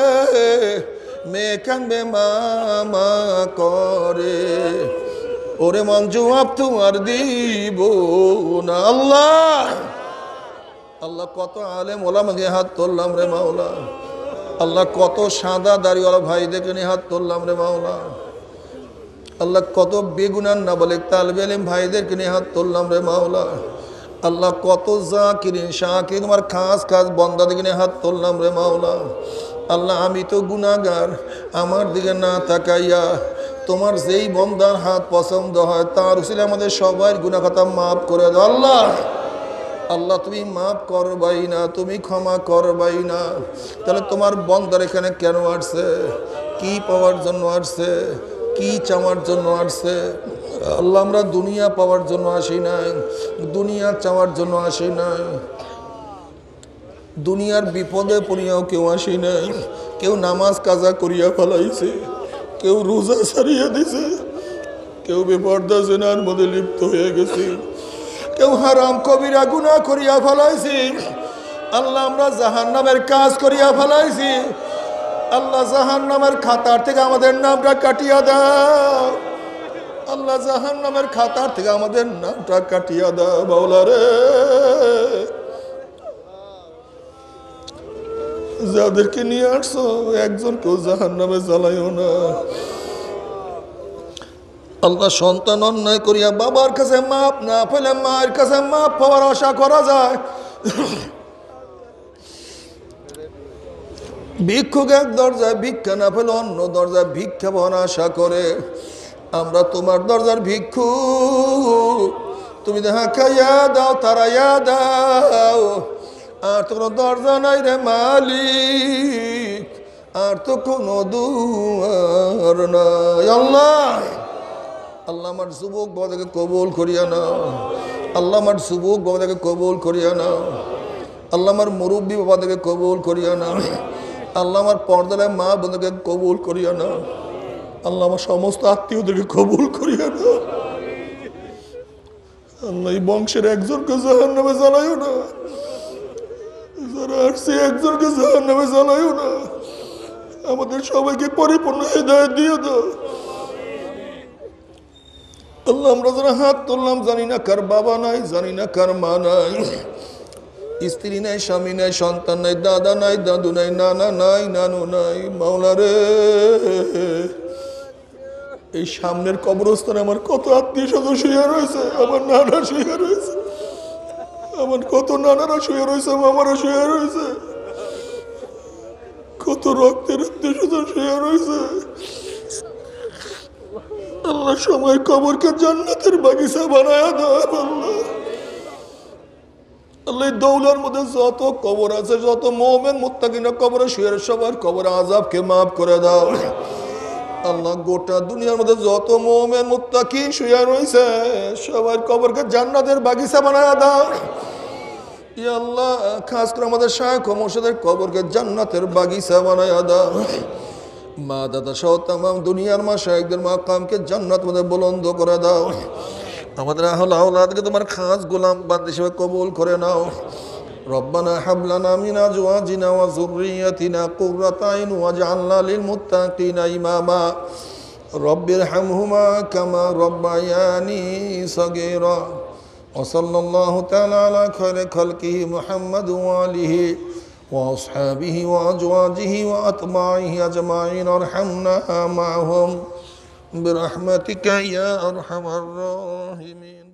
মেয়ে বে মামা করে ওরে মন জবাব তোমার দিব না আল্লাহ আল্লাহ কত আলেম ওলাম গে হাত তুললাম রে মাওলা আল্লাহ কত সাদা দাড়িওয়ালা ভাই দেখে নি হাত তুললাম রে মাওলা আল্লাহ কত বেগুনান না বলে তালবে ভাইদের ভাইদেরকে নিয়ে হাত তুললাম রে মাওলা আল্লাহ কত জাকিরিন সাঁকি তোমার খাস খাস বন্দা দিকে হাত তুললাম রে মাওলা আল্লাহ আমি তো গুণাগার আমার দিকে না তাকাইয়া তোমার যেই বন্দার হাত পছন্দ হয় তার উচিত আমাদের সবাই গুণাখাতা মাফ করে দাও আল্লাহ আল্লাহ তুমি মাফ করবাই না তুমি ক্ষমা করবাই না তাহলে তোমার বন্দার এখানে কেন আসছে কি পাওয়ার জন্য আসছে কি চাওয়ার জন্য আসছে আল্লাহ আমরা দুনিয়া পাওয়ার জন্য আসি না দুনিয়া চাওয়ার জন্য আসি না দুনিয়ার বিপদে পড়িয়াও কেউ আসি নাই কেউ নামাজ কাজা করিয়া ফেলাইছে কেউ রোজা সারিয়া দিছে কেউ বিপর্দা সেনার মধ্যে লিপ্ত হয়ে গেছে কেউ হারাম কবিরা গুণা করিয়া ফেলাইছি আল্লাহ আমরা জাহান নামের কাজ করিয়া ফেলাইছি আল্লাহ জাহান নামের খাতার থেকে আমাদের নামটা কাটিয়া দাও আল্লাহ জাহান নামের খাতার থেকে আমাদের নামটা কাটিয়া দাও বাউলারে যাদেরকে নিয়ে আসছো একজনকেও জাহান নামে জ্বালাইও না আল্লাহ সন্তান অন্যায় করিয়া বাবার কাছে মাপ না ফেলে মায়ের কাছে মাপ পাওয়ার আশা করা যায় ভিক্ষুক এক দরজায় ভিক্ষা না ফেলে অন্য দরজায় ভিক্ষা পাওয়ার আশা করে আমরা তোমার দরজার ভিক্ষু তুমি দেখা খাইয়া দাও তারাইয়া দাও আর তো কোনো দরজা নাই রে মালিক আর তো কোনো দুয়ার নাই আল্লাহ আল্লাহ আমার যুবক বাবাকে কবুল করিয়া না আল্লাহ আমার যুবক বাবাকে কবুল করিয়া না আল্লাহ আমার মুরব্বী বাবাদেরকে কবুল করিয়া না আল্লাহ আমার পর্দালায় মা বোনকে কবুল করিয়া না আল্লাহ আমার সমস্ত আত্মীয়দেরকে কবুল করিয়া না আল্লাহ এই বংশের একজনকে জাহান্নামে নামে না যারা আসছে একজনকে জাহার নামে জ্বালাইও না আমাদের সবাইকে পরিপূর্ণ হৃদয় দিয়ে দাও আল্লাহ আমরা যারা হাত তুললাম জানি না কার বাবা নাই জানি না কার মা নাই স্ত্রী নাই স্বামী নাই সন্তান নাই দাদা নাই দাদু নাই নানা নাই নানু নাই মাওলা এই সামনের কবরস্থানে আমার কত আত্মীয় স্বজন শুয়ে রয়েছে আমার নানা শুয়ে রয়েছে আমার কত নানারা শুয়ে রয়েছে মামারা শুয়ে রয়েছে কত রক্তের উদ্দেশ্যতা শুয়ে রয়েছে আল্লাহ সময় কবরকে জান্নাতের বাগিচা বানায় দাও আল্লাহ দৌলার মধ্যে যত কবর আছে যত মোমেন মুত্তাকিনা কবরে শুয়ে সবার কবর আজাবকে মাফ করে দাও আল্লাহ গোটা দুনিয়ার মধ্যে যত মোমেন মুত্তাকি শুয়ে রয়েছে সবার কবরকে জান্নাতের বাগিচা বানায় দাও আল্লাহ খাস করে আমাদের শাহ মোর্শেদের কবরকে জান্নাতের বাগিচা বানায় দাও মা দাদা সহ তাম দুনিয়ার মা শাহেকদের মা কামকে জান্নাত মধ্যে বুলন্দ করে দাও আমাদের আহ্লাহকে তোমার খাস গোলাম বাদ হিসেবে কবুল করে নাও ربنا هب لنا من أزواجنا وذريتنا قرة عين واجعلنا للمتقين إماما رب ارحمهما كما ربياني صغيرا وصلى الله تعالى على خير خلقه محمد وآله وأصحابه وأزواجه وأتباعه أجمعين ارحمنا معهم برحمتك يا أرحم الراحمين